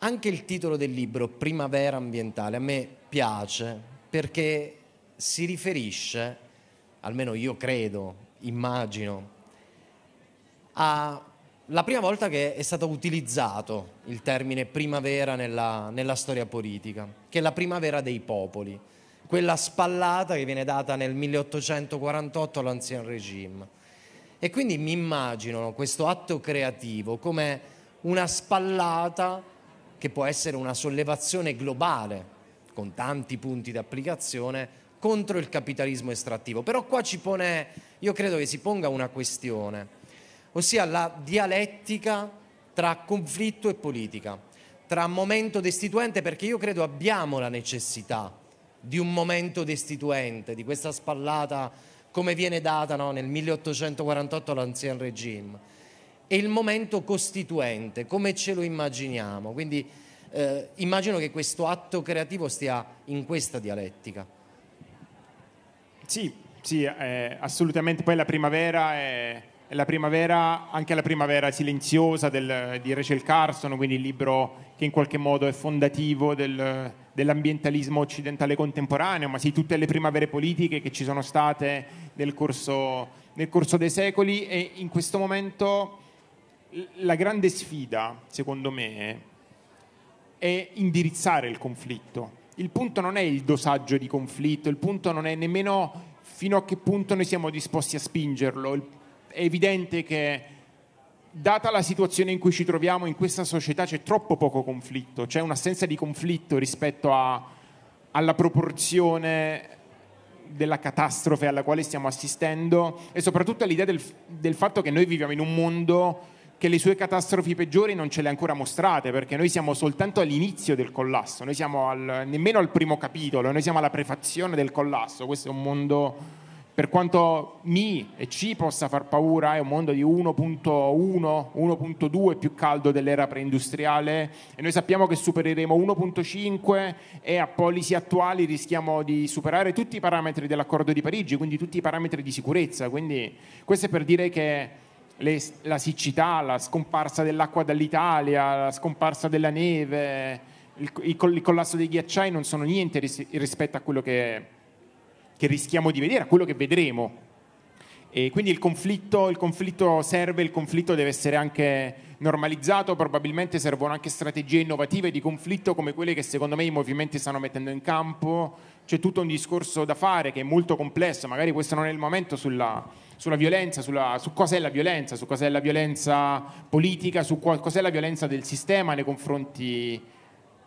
anche il titolo del libro, Primavera ambientale, a me piace perché si riferisce, almeno io credo, immagino, a la prima volta che è stato utilizzato il termine primavera nella, nella, storia politica, che è la primavera dei popoli, quella spallata che viene data nel 1848 all'Ancien Regime. E quindi mi immagino questo atto creativo come una spallata che può essere una sollevazione globale, con tanti punti di applicazione, contro il capitalismo estrattivo. Però qua ci pone, io credo che si ponga una questione ossia la dialettica tra conflitto e politica, tra momento destituente, perché io credo abbiamo la necessità di un momento destituente, di questa spallata come viene data no? nel 1848 all'Ancien Regime, e il momento costituente, come ce lo immaginiamo. Quindi eh, immagino che questo atto creativo stia in questa dialettica. Sì, sì, eh, assolutamente. Poi la primavera è la primavera, anche la primavera silenziosa del, di Rachel Carson, quindi il libro che in qualche modo è fondativo del, dell'ambientalismo occidentale contemporaneo, ma sì tutte le primavere politiche che ci sono state nel corso, nel corso dei secoli e in questo momento la grande sfida, secondo me, è indirizzare il conflitto. Il punto non è il dosaggio di conflitto, il punto non è nemmeno fino a che punto noi siamo disposti a spingerlo, Il, è evidente che data la situazione in cui ci troviamo in questa società c'è troppo poco conflitto, c'è un'assenza di conflitto rispetto a, alla proporzione della catastrofe alla quale stiamo assistendo e soprattutto all'idea del, del fatto che noi viviamo in un mondo che le sue catastrofi peggiori non ce le ha ancora mostrate, perché noi siamo soltanto all'inizio del collasso, noi siamo al, nemmeno al primo capitolo, noi siamo alla prefazione del collasso, questo è un mondo per quanto mi e ci possa far paura, è un mondo di 1.1, 1.2 più caldo dell'era preindustriale e noi sappiamo che supereremo 1.5 e a policy attuali rischiamo di superare tutti i parametri dell'accordo di Parigi, quindi tutti i parametri di sicurezza. Quindi questo è per dire che le, la siccità, la scomparsa dell'acqua dall'Italia, la scomparsa della neve, il, il collasso dei ghiacciai non sono niente ris- rispetto a quello che È che rischiamo di vedere, a quello che vedremo. E quindi il conflitto, il conflitto, serve, il conflitto deve essere anche normalizzato, probabilmente servono anche strategie innovative di conflitto come quelle che secondo me i movimenti stanno mettendo in campo, c'è tutto un discorso da fare che è molto complesso, magari questo non è il momento sulla, sulla violenza, sulla, su cos'è la violenza, su cos'è la violenza politica, su qual, cos'è la violenza del sistema nei confronti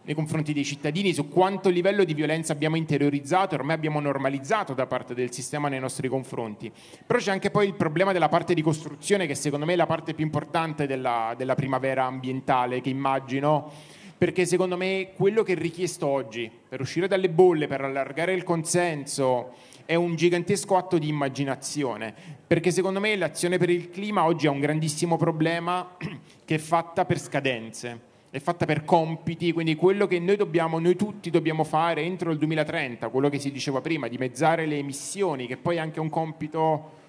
nei confronti dei cittadini, su quanto livello di violenza abbiamo interiorizzato, e ormai abbiamo normalizzato da parte del sistema nei nostri confronti. Però c'è anche poi il problema della parte di costruzione, che secondo me è la parte più importante della, della primavera ambientale, che immagino, perché secondo me quello che è richiesto oggi per uscire dalle bolle, per allargare il consenso, è un gigantesco atto di immaginazione, perché secondo me l'azione per il clima oggi è un grandissimo problema che è fatta per scadenze è fatta per compiti, quindi quello che noi dobbiamo, noi tutti dobbiamo fare entro il 2030, quello che si diceva prima, dimezzare le emissioni, che poi è anche un compito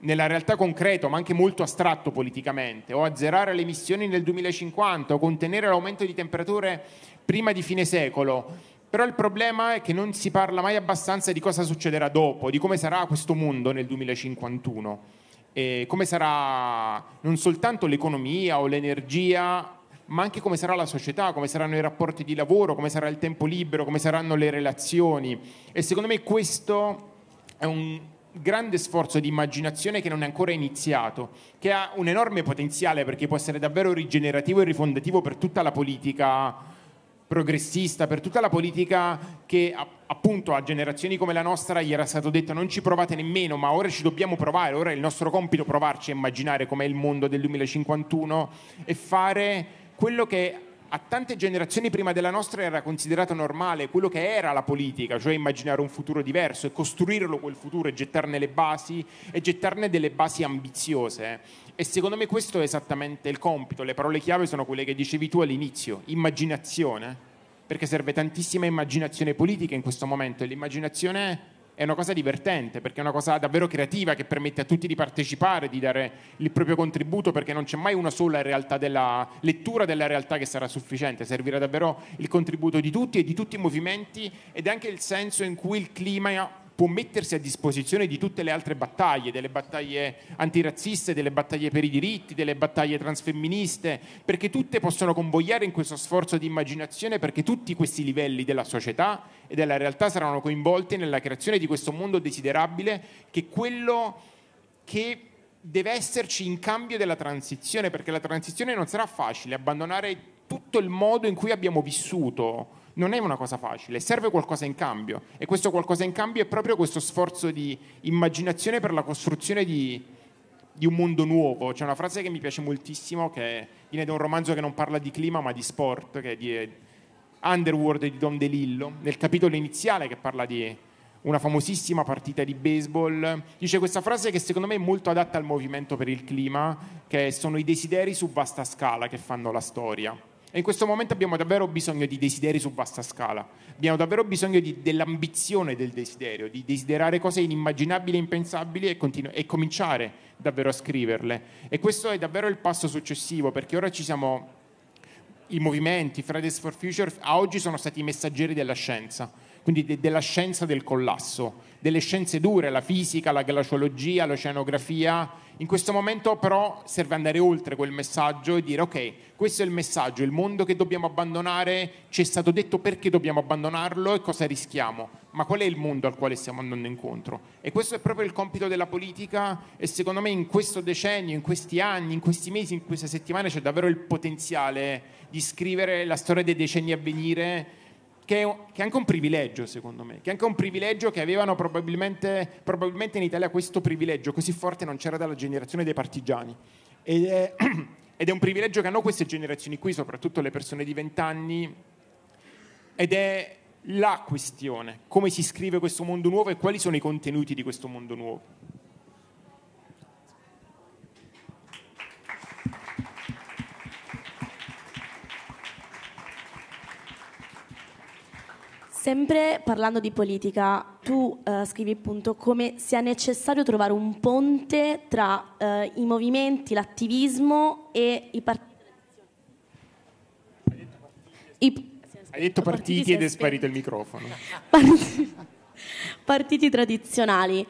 nella realtà concreto, ma anche molto astratto politicamente, o azzerare le emissioni nel 2050, o contenere l'aumento di temperature prima di fine secolo. Però il problema è che non si parla mai abbastanza di cosa succederà dopo, di come sarà questo mondo nel 2051, come sarà non soltanto l'economia o l'energia ma anche come sarà la società, come saranno i rapporti di lavoro, come sarà il tempo libero, come saranno le relazioni. E secondo me questo è un grande sforzo di immaginazione che non è ancora iniziato, che ha un enorme potenziale perché può essere davvero rigenerativo e rifondativo per tutta la politica progressista, per tutta la politica che appunto a generazioni come la nostra gli era stato detto non ci provate nemmeno, ma ora ci dobbiamo provare, ora è il nostro compito provarci a immaginare com'è il mondo del 2051 e fare quello che a tante generazioni prima della nostra era considerato normale, quello che era la politica, cioè immaginare un futuro diverso e costruirlo quel futuro e gettarne le basi e gettarne delle basi ambiziose. E secondo me questo è esattamente il compito, le parole chiave sono quelle che dicevi tu all'inizio, immaginazione, perché serve tantissima immaginazione politica in questo momento e l'immaginazione è una cosa divertente perché è una cosa davvero creativa che permette a tutti di partecipare, di dare il proprio contributo perché non c'è mai una sola realtà della lettura della realtà che sarà sufficiente, servirà davvero il contributo di tutti e di tutti i movimenti ed anche il senso in cui il clima può mettersi a disposizione di tutte le altre battaglie, delle battaglie antirazziste, delle battaglie per i diritti, delle battaglie transfemministe, perché tutte possono convogliare in questo sforzo di immaginazione, perché tutti questi livelli della società e della realtà saranno coinvolti nella creazione di questo mondo desiderabile che è quello che deve esserci in cambio della transizione, perché la transizione non sarà facile, abbandonare tutto il modo in cui abbiamo vissuto non è una cosa facile, serve qualcosa in cambio e questo qualcosa in cambio è proprio questo sforzo di immaginazione per la costruzione di, di un mondo nuovo. C'è una frase che mi piace moltissimo che viene da un romanzo che non parla di clima ma di sport, che è di Underworld di Don DeLillo, nel capitolo iniziale che parla di una famosissima partita di baseball, dice questa frase che secondo me è molto adatta al movimento per il clima, che sono i desideri su vasta scala che fanno la storia. E in questo momento abbiamo davvero bisogno di desideri su vasta scala, abbiamo davvero bisogno di, dell'ambizione del desiderio, di desiderare cose inimmaginabili e impensabili e, continu- e, cominciare davvero a scriverle. E questo è davvero il passo successivo, perché ora ci siamo i movimenti, Fridays for Future, a oggi sono stati i messaggeri della scienza quindi de- della scienza del collasso, delle scienze dure, la fisica, la glaciologia, l'oceanografia. In questo momento però serve andare oltre quel messaggio e dire ok, questo è il messaggio, il mondo che dobbiamo abbandonare, ci è stato detto perché dobbiamo abbandonarlo e cosa rischiamo, ma qual è il mondo al quale stiamo andando incontro? E questo è proprio il compito della politica e secondo me in questo decennio, in questi anni, in questi mesi, in queste settimane c'è davvero il potenziale di scrivere la storia dei decenni a venire che è, un, che è, anche un privilegio secondo me, che è anche un privilegio che avevano probabilmente, probabilmente in Italia questo privilegio così forte non c'era dalla generazione dei partigiani. Ed è, eh, ed è un privilegio che hanno queste generazioni qui, soprattutto le persone di vent'anni, ed è la questione, come si scrive questo mondo nuovo e quali sono i contenuti di questo mondo nuovo. sempre parlando di politica, tu eh, scrivi appunto come sia necessario trovare un ponte tra eh, i movimenti, l'attivismo e i partiti. Hai detto partiti, ed è sparito il microfono. Partiti, partiti tradizionali.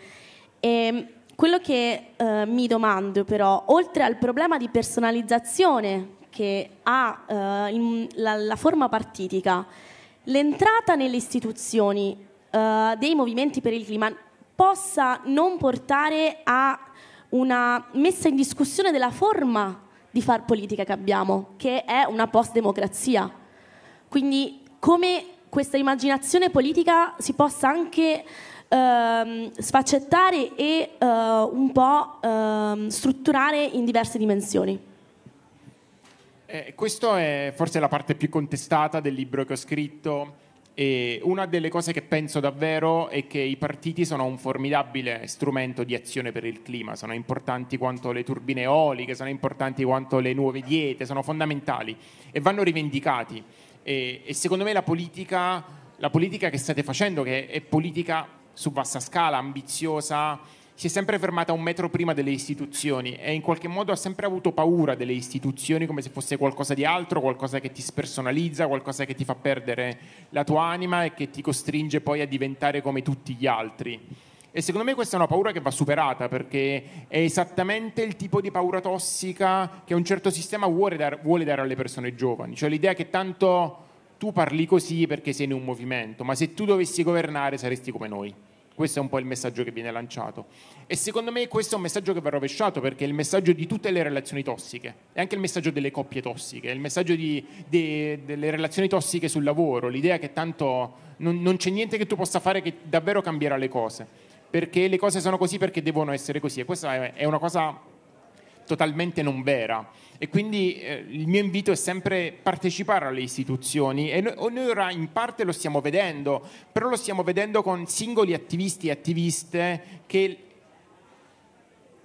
E ehm, quello che eh, mi domando però, oltre al problema di personalizzazione che ha eh, la, la forma partitica, l'entrata nelle istituzioni uh, dei movimenti per il clima possa non portare a una messa in discussione della forma di far politica che abbiamo, che è una post-democrazia. Quindi come questa immaginazione politica si possa anche ehm, sfaccettare e eh, un po' ehm, strutturare in diverse dimensioni. Eh, questa è forse la parte più contestata del libro che ho scritto. E una delle cose che penso davvero è che i partiti sono un formidabile strumento di azione per il clima, sono importanti quanto le turbine eoliche, sono importanti quanto le nuove diete, sono fondamentali e vanno rivendicati. E, e secondo me la politica, la politica che state facendo, che è politica su vasta scala, ambiziosa, si è sempre fermata un metro prima delle istituzioni e in qualche modo ha sempre avuto paura delle istituzioni come se fosse qualcosa di altro, qualcosa che ti spersonalizza, qualcosa che ti fa perdere la tua anima e che ti costringe poi a diventare come tutti gli altri. E secondo me questa è una paura che va superata perché è esattamente il tipo di paura tossica che un certo sistema vuole, dar, vuole dare alle persone giovani, cioè l'idea che tanto tu parli così perché sei in un movimento, ma se tu dovessi governare saresti come noi. Questo è un po' il messaggio che viene lanciato. E secondo me questo è un messaggio che va rovesciato perché è il messaggio di tutte le relazioni tossiche, è anche il messaggio delle coppie tossiche, è il messaggio di, de, delle relazioni tossiche sul lavoro, l'idea che tanto non, non c'è niente che tu possa fare che davvero cambierà le cose, perché le cose sono così perché devono essere così e questa è una cosa totalmente non vera e quindi eh, il mio invito è sempre partecipare alle istituzioni e noi, noi, ora in parte lo stiamo vedendo, però lo stiamo vedendo con singoli attivisti e attiviste che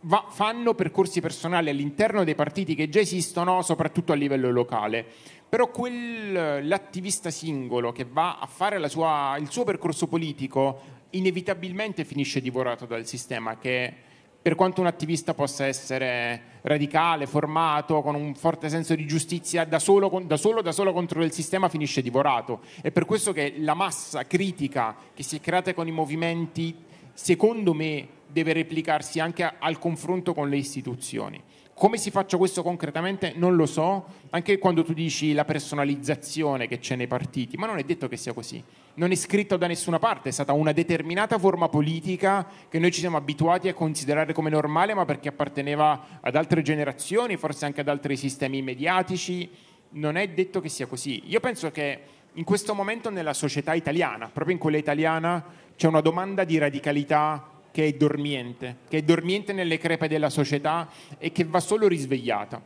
va, fanno percorsi personali all'interno dei partiti che già esistono, soprattutto a livello locale. Però quell'attivista singolo che va a fare sua, il suo percorso politico inevitabilmente finisce divorato dal sistema che per quanto un attivista possa essere radicale, formato, con un forte senso di giustizia, da solo, da solo, da solo contro il sistema finisce divorato. È per questo che la massa critica che si è creata con i movimenti, secondo me, deve replicarsi anche a, al confronto con le istituzioni. Come si faccia questo concretamente non lo so, anche quando tu dici la personalizzazione che c'è nei partiti, ma non è detto che sia così non è scritto da nessuna parte, è stata una determinata forma politica che noi ci siamo abituati a considerare come normale, ma perché apparteneva ad altre generazioni, forse anche ad altri sistemi mediatici. Non è detto che sia così. Io penso che in questo momento nella società italiana, proprio in quella italiana, c'è una domanda di radicalità che è dormiente, che è dormiente nelle crepe della società e che va solo risvegliata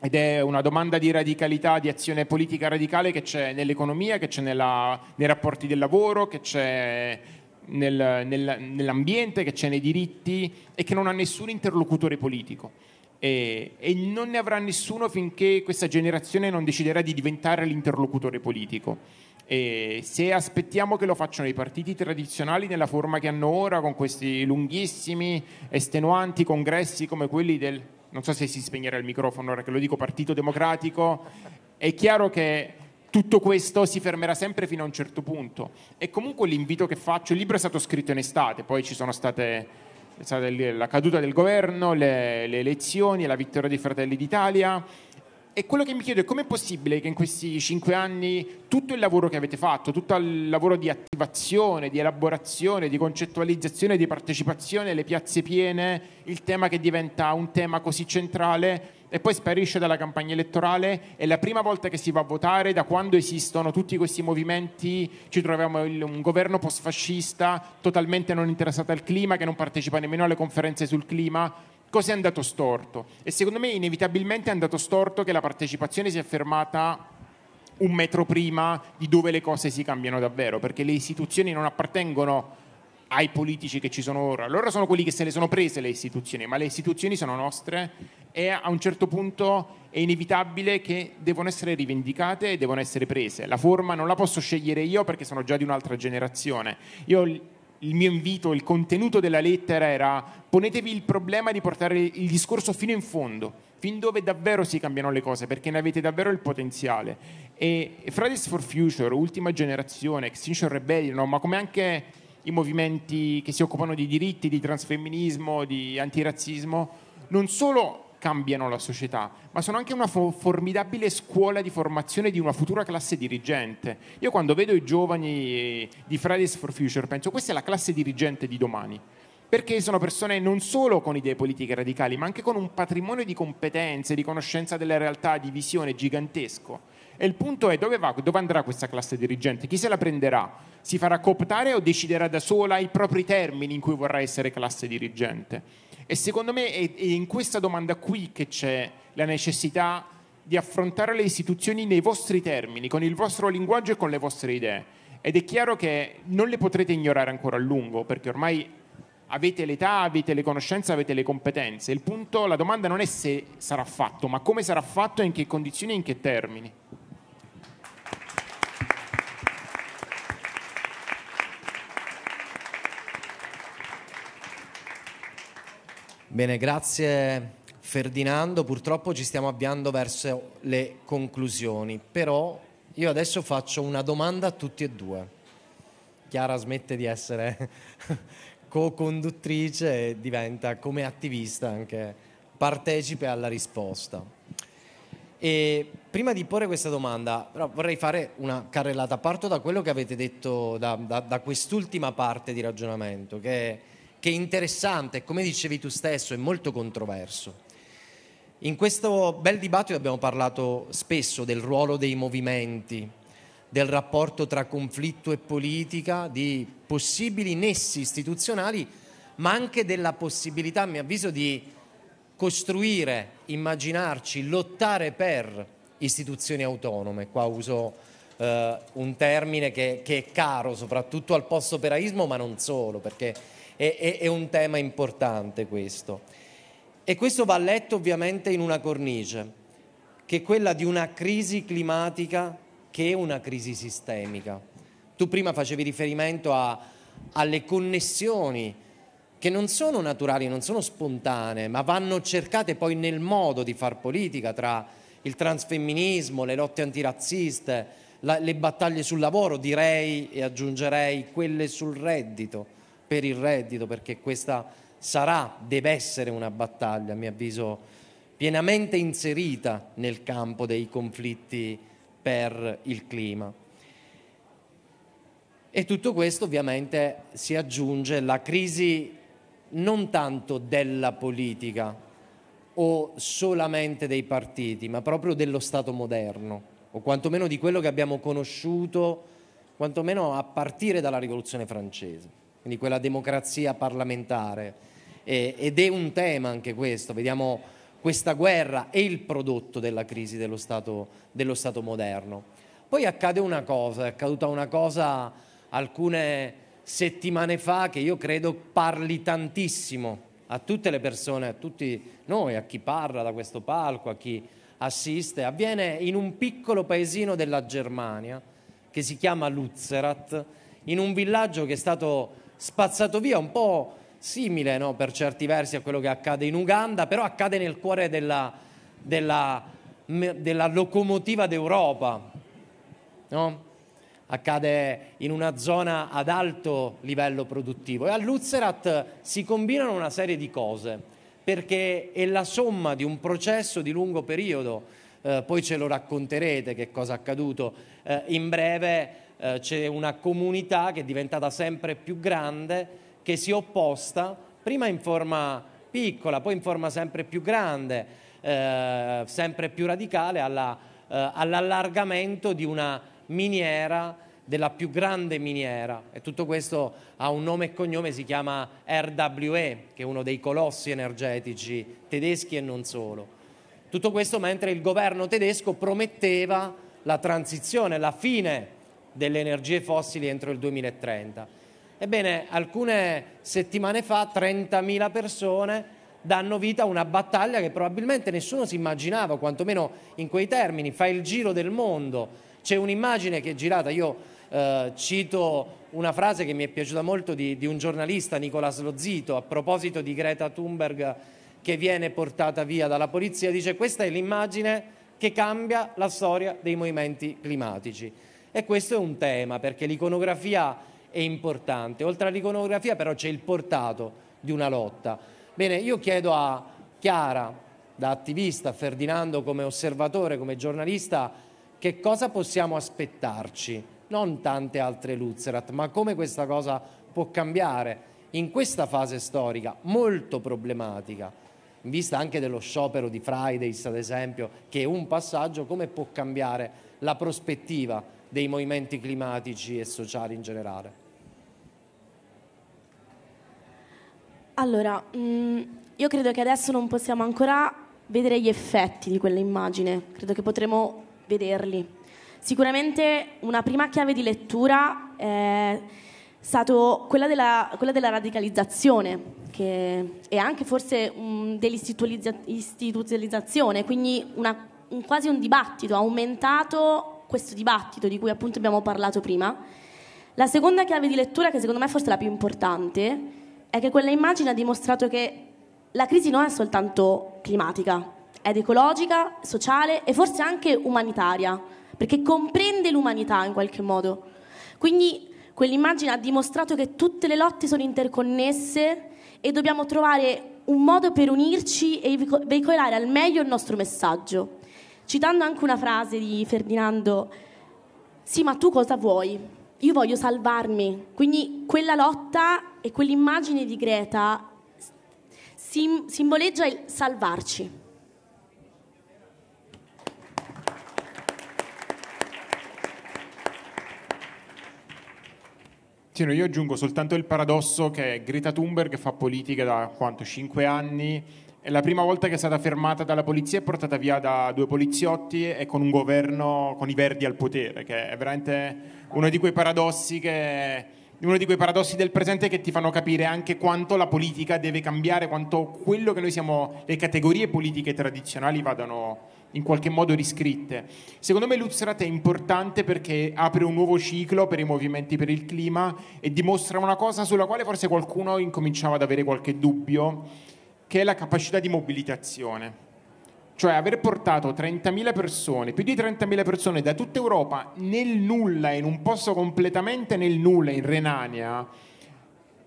ed è una domanda di radicalità, di azione politica radicale che c'è nell'economia, che c'è nella, nei rapporti del lavoro, che c'è nel, nel, nell'ambiente, che c'è nei diritti e che non ha nessun interlocutore politico. E, e, non ne avrà nessuno finché questa generazione non deciderà di diventare l'interlocutore politico. E se aspettiamo che lo facciano i partiti tradizionali nella forma che hanno ora, con questi lunghissimi, estenuanti congressi come quelli del non so se si spegnerà il microfono ora che lo dico, Partito Democratico, è chiaro che tutto questo si fermerà sempre fino a un certo punto. E comunque l'invito che faccio, il libro è stato scritto in estate, poi ci sono state la caduta del governo, le, le elezioni, la vittoria dei Fratelli d'Italia e quello che mi chiedo è com'è possibile che in questi cinque anni tutto il lavoro che avete fatto, tutto il lavoro di attivazione, di elaborazione, di concettualizzazione, di partecipazione, le piazze piene, il tema che diventa un tema così centrale e poi sparisce dalla campagna elettorale, è la prima volta che si va a votare da quando esistono tutti questi movimenti, ci troviamo in un governo post-fascista totalmente non interessato al clima, che non partecipa nemmeno alle conferenze sul clima cosa è andato storto? E secondo me inevitabilmente è andato storto che la partecipazione si è fermata un metro prima di dove le cose si cambiano davvero, perché le istituzioni non appartengono ai politici che ci sono ora, loro sono quelli che se le sono prese le istituzioni, ma le istituzioni sono nostre e a un certo punto è inevitabile che devono essere rivendicate e devono essere prese. La forma non la posso scegliere io perché sono già di un'altra generazione. Io il mio invito, il contenuto della lettera era ponetevi il problema di portare il discorso fino in fondo, fin dove davvero si cambiano le cose, perché ne avete davvero il potenziale. E Fridays for Future, Ultima Generazione, Extinction Rebellion, ma come anche i movimenti che si occupano di diritti, di transfemminismo, di antirazzismo, non solo cambiano la società, ma sono anche una fo- formidabile scuola di formazione di una futura classe dirigente. Io quando vedo i giovani eh, di Fridays for Future penso questa è la classe dirigente di domani perché sono persone non solo con idee politiche radicali, ma anche con un patrimonio di competenze, di conoscenza della realtà, di visione gigantesco. E il punto è dove, va, dove andrà questa classe dirigente? Chi se la prenderà? Si farà cooptare o deciderà da sola i propri termini in cui vorrà essere classe dirigente? E secondo me è, è in questa domanda qui che c'è la necessità di affrontare le istituzioni nei vostri termini, con il vostro linguaggio e con le vostre idee. Ed è chiaro che non le potrete ignorare ancora a lungo, perché ormai avete l'età, avete le conoscenze, avete le competenze. Il punto, la domanda non è se sarà fatto, ma come sarà fatto e in che condizioni e in che termini. Bene, grazie Ferdinando. Purtroppo ci stiamo avviando verso le conclusioni, però io adesso faccio una domanda a tutti e due. Chiara smette di essere co-conduttrice e diventa come attivista anche partecipe alla risposta. E prima di porre questa domanda, vorrei fare una carrellata. Parto da quello che avete detto, da, da, da quest'ultima parte di ragionamento, che è che è interessante, come dicevi tu stesso, è molto controverso. In questo bel dibattito abbiamo parlato spesso del ruolo dei movimenti, del rapporto tra conflitto e politica, di possibili nessi istituzionali, ma anche della possibilità, a mio avviso, di costruire, immaginarci, lottare per istituzioni autonome. Qua uso eh, un termine che, che, è caro soprattutto al post-operaismo, ma non solo, perché è, è, è un tema importante questo. E questo va letto ovviamente in una cornice, che è quella di una crisi climatica che è una crisi sistemica. Tu prima facevi riferimento a, alle connessioni che non sono naturali, non sono spontanee, ma vanno cercate poi nel modo di far politica tra il transfemminismo, le lotte antirazziste, la, le battaglie sul lavoro, direi e aggiungerei quelle sul reddito per il reddito, perché questa sarà, deve essere una battaglia, a mio avviso, pienamente inserita nel campo dei conflitti per il clima. E tutto questo ovviamente si aggiunge alla crisi non tanto della politica o solamente dei partiti, ma proprio dello Stato moderno, o quantomeno di quello che abbiamo conosciuto, quantomeno a partire dalla Rivoluzione francese quindi quella democrazia parlamentare. E, ed è un tema anche questo, vediamo questa guerra è il prodotto della crisi dello Stato, dello stato moderno. Poi accade una cosa, è accaduta una cosa alcune settimane fa che io credo parli tantissimo a tutte le persone, a tutti noi, a chi parla da questo palco, a chi assiste. Avviene in un piccolo paesino della Germania che si chiama Lutzerat, in un villaggio che è stato spazzato via, un po' simile no? per certi versi a quello che accade in Uganda, però accade nel cuore della, della, della locomotiva d'Europa. No? Accade in una zona ad alto livello produttivo e a si combinano una serie di cose perché è la somma di un processo di lungo periodo, eh, poi ce lo racconterete che cosa è accaduto eh, in breve, eh, c'è una comunità che è diventata sempre più grande, che si è opposta, prima in forma piccola, poi in forma sempre più grande, eh, sempre più radicale, alla, eh, all'allargamento di una miniera della più grande miniera e tutto questo ha un nome e cognome, si chiama RWE, che è uno dei colossi energetici tedeschi e non solo. Tutto questo mentre il governo tedesco prometteva la transizione, la fine delle energie fossili entro il 2030. Ebbene, alcune settimane fa 30.000 persone danno vita a una battaglia che probabilmente nessuno si immaginava, quantomeno in quei termini, fa il giro del mondo. C'è un'immagine che è girata, io eh, cito una frase che mi è piaciuta molto di, di un giornalista, Nicola Lozito, a proposito di Greta Thunberg che viene portata via dalla polizia, dice questa è l'immagine che cambia la storia dei movimenti climatici. E questo è un tema perché l'iconografia è importante. Oltre all'iconografia però c'è il portato di una lotta. Bene, io chiedo a Chiara, da attivista, a Ferdinando come osservatore, come giornalista, che cosa possiamo aspettarci? Non tante altre Luzzerat, ma come questa cosa può cambiare in questa fase storica molto problematica, in vista anche dello sciopero di Fridays, ad esempio, che è un passaggio, come può cambiare la prospettiva dei movimenti climatici e sociali in generale? Allora, mm, io credo che adesso non possiamo ancora vedere gli effetti di quell'immagine, credo che potremo vederli. Sicuramente una prima chiave di lettura è stata quella della, quella della radicalizzazione e anche forse dell'istituzionalizzazione, quindi una, un, quasi un dibattito aumentato questo dibattito di cui appunto abbiamo parlato prima. La seconda chiave di lettura, che secondo me è forse la più importante, è che quella immagine ha dimostrato che la crisi non è soltanto climatica, ed ecologica, sociale e forse anche umanitaria, perché comprende l'umanità in qualche modo. Quindi quell'immagine ha dimostrato che tutte le lotte sono interconnesse e dobbiamo trovare un modo per unirci e veicolare al meglio il nostro messaggio citando anche una frase di Ferdinando, sì ma tu cosa vuoi? Io voglio salvarmi, quindi quella lotta e quell'immagine di Greta sim- simboleggia il salvarci. Tino, io aggiungo soltanto il paradosso che Greta Thunberg fa politica da quanto? 5 anni, è la prima volta che è stata fermata dalla polizia e portata via da due poliziotti e con un governo con i verdi al potere, che è veramente uno di quei paradossi, che, uno di quei paradossi del presente che ti fanno capire anche quanto la politica deve cambiare, quanto quello che noi siamo, le categorie politiche tradizionali vadano in qualche modo riscritte. Secondo me Luzzerat è importante perché apre un nuovo ciclo per i movimenti per il clima e dimostra una cosa sulla quale forse qualcuno incominciava ad avere qualche dubbio che è la capacità di mobilitazione. Cioè aver portato 30.000 persone, più di 30.000 persone da tutta Europa nel nulla, in un posto completamente nel nulla, in Renania,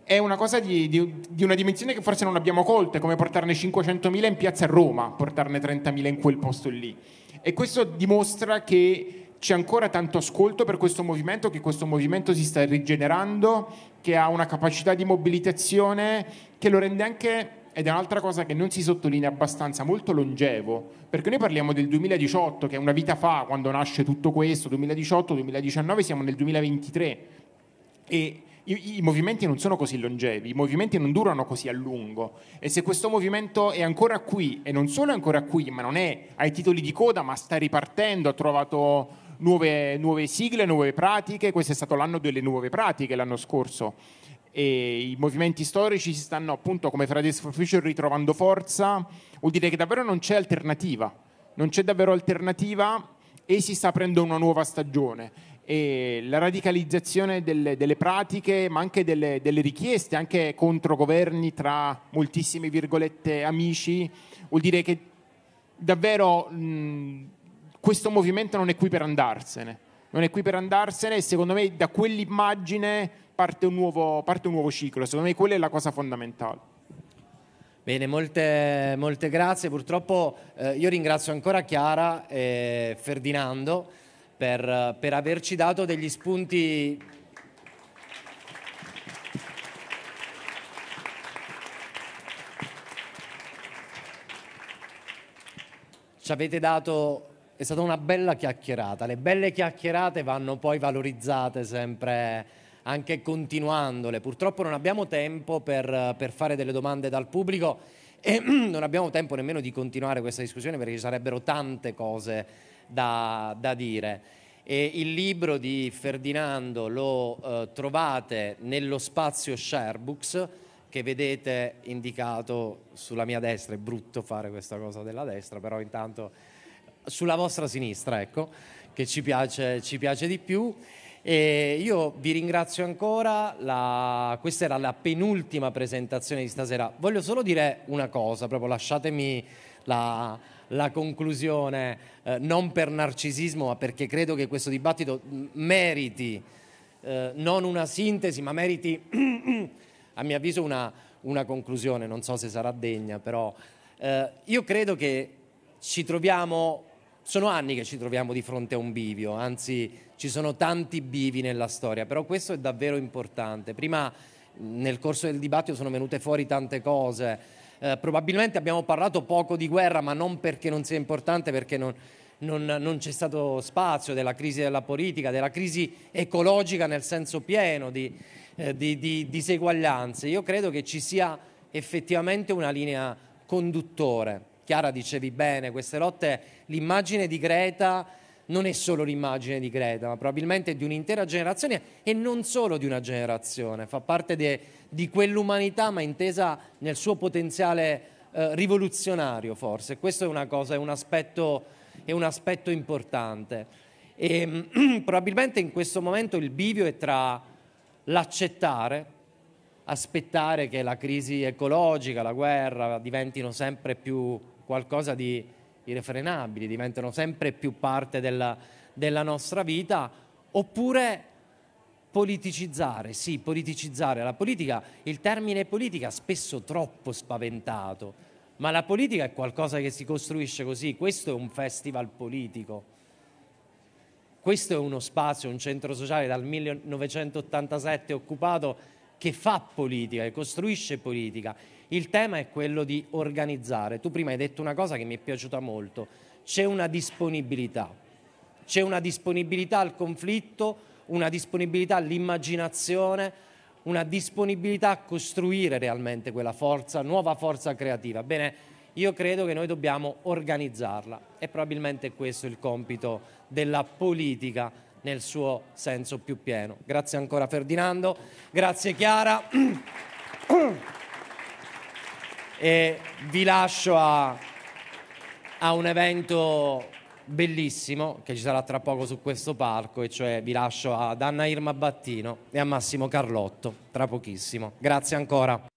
è una cosa di, di, di, una dimensione che forse non abbiamo colto, è come portarne 500.000 in piazza a Roma, portarne 30.000 in quel posto lì. E questo dimostra che c'è ancora tanto ascolto per questo movimento, che questo movimento si sta rigenerando, che ha una capacità di mobilitazione che lo rende anche ed è un'altra cosa che non si sottolinea abbastanza, molto longevo, perché noi parliamo del 2018, che è una vita fa quando nasce tutto questo, 2018-2019, siamo nel 2023 e i, i, movimenti non sono così longevi, i movimenti non durano così a lungo e se questo movimento è ancora qui e non solo è ancora qui, ma non è ai titoli di coda, ma sta ripartendo, ha trovato nuove, nuove sigle, nuove pratiche, questo è stato l'anno delle nuove pratiche l'anno scorso e i movimenti storici si stanno appunto come Fridays for Future ritrovando forza, vuol dire che davvero non c'è alternativa, non c'è davvero alternativa e si sta aprendo una nuova stagione. E la radicalizzazione delle, delle pratiche, ma anche delle, delle, richieste, anche contro governi tra moltissimi virgolette amici, vuol dire che davvero mh, questo movimento non è qui per andarsene. Non è qui per andarsene e secondo me da quell'immagine parte un nuovo, parte un nuovo ciclo. Secondo me quella è la cosa fondamentale. Bene, molte, molte, grazie. Purtroppo eh, io ringrazio ancora Chiara e Ferdinando per, per averci dato degli spunti. Ci avete dato, è stata una bella chiacchierata. Le belle chiacchierate vanno poi valorizzate sempre anche continuandole. Purtroppo non abbiamo tempo per, per fare delle domande dal pubblico e non abbiamo tempo nemmeno di continuare questa discussione perché ci sarebbero tante cose da, da dire. E il libro di Ferdinando lo eh, trovate nello spazio Sharebooks che vedete indicato sulla mia destra, è brutto fare questa cosa della destra, però intanto sulla vostra sinistra, ecco, che ci piace, ci piace di più. E io vi ringrazio ancora, la... questa era la penultima presentazione di stasera. Voglio solo dire una cosa, proprio lasciatemi la, la conclusione, eh, non per narcisismo, ma perché credo che questo dibattito meriti eh, non una sintesi, ma meriti, a mio avviso, una, una, conclusione, non so se sarà degna, però eh, io credo che ci troviamo, sono anni che ci troviamo di fronte a un bivio, anzi ci sono tanti bivi nella storia, però questo è davvero importante. Prima nel corso del dibattito sono venute fuori tante cose, eh, probabilmente abbiamo parlato poco di guerra, ma non perché non sia importante, perché non, non, non, c'è stato spazio della crisi della politica, della crisi ecologica nel senso pieno di, eh, di, di diseguaglianze. Io credo che ci sia effettivamente una linea conduttore. Chiara dicevi bene, queste lotte, l'immagine di Greta non è solo l'immagine di Greta, ma probabilmente di un'intera generazione e non solo di una generazione, fa parte de, di quell'umanità ma intesa nel suo potenziale eh, rivoluzionario forse. Questo è una cosa, è un aspetto, è un aspetto importante. E, ehm, probabilmente in questo momento il bivio è tra l'accettare, aspettare che la crisi ecologica, la guerra diventino sempre più qualcosa di irrefrenabili, diventano sempre più parte della, della nostra vita, oppure politicizzare, sì, politicizzare la politica, il termine politica spesso troppo spaventato, ma la politica è qualcosa che si costruisce così, questo è un festival politico. Questo è uno spazio, un centro sociale dal 1987 occupato che fa politica, che costruisce politica il tema è quello di organizzare. Tu prima hai detto una cosa che mi è piaciuta molto, c'è una disponibilità, c'è una disponibilità al conflitto, una disponibilità all'immaginazione, una disponibilità a costruire realmente quella forza, nuova forza creativa. Bene, io credo che noi dobbiamo organizzarla e probabilmente questo è il compito della politica nel suo senso più pieno. Grazie ancora Ferdinando, grazie Chiara. e vi lascio a, a, un evento bellissimo che ci sarà tra poco su questo palco, e cioè vi lascio ad Anna Irma Battino e a Massimo Carlotto, tra pochissimo. Grazie ancora.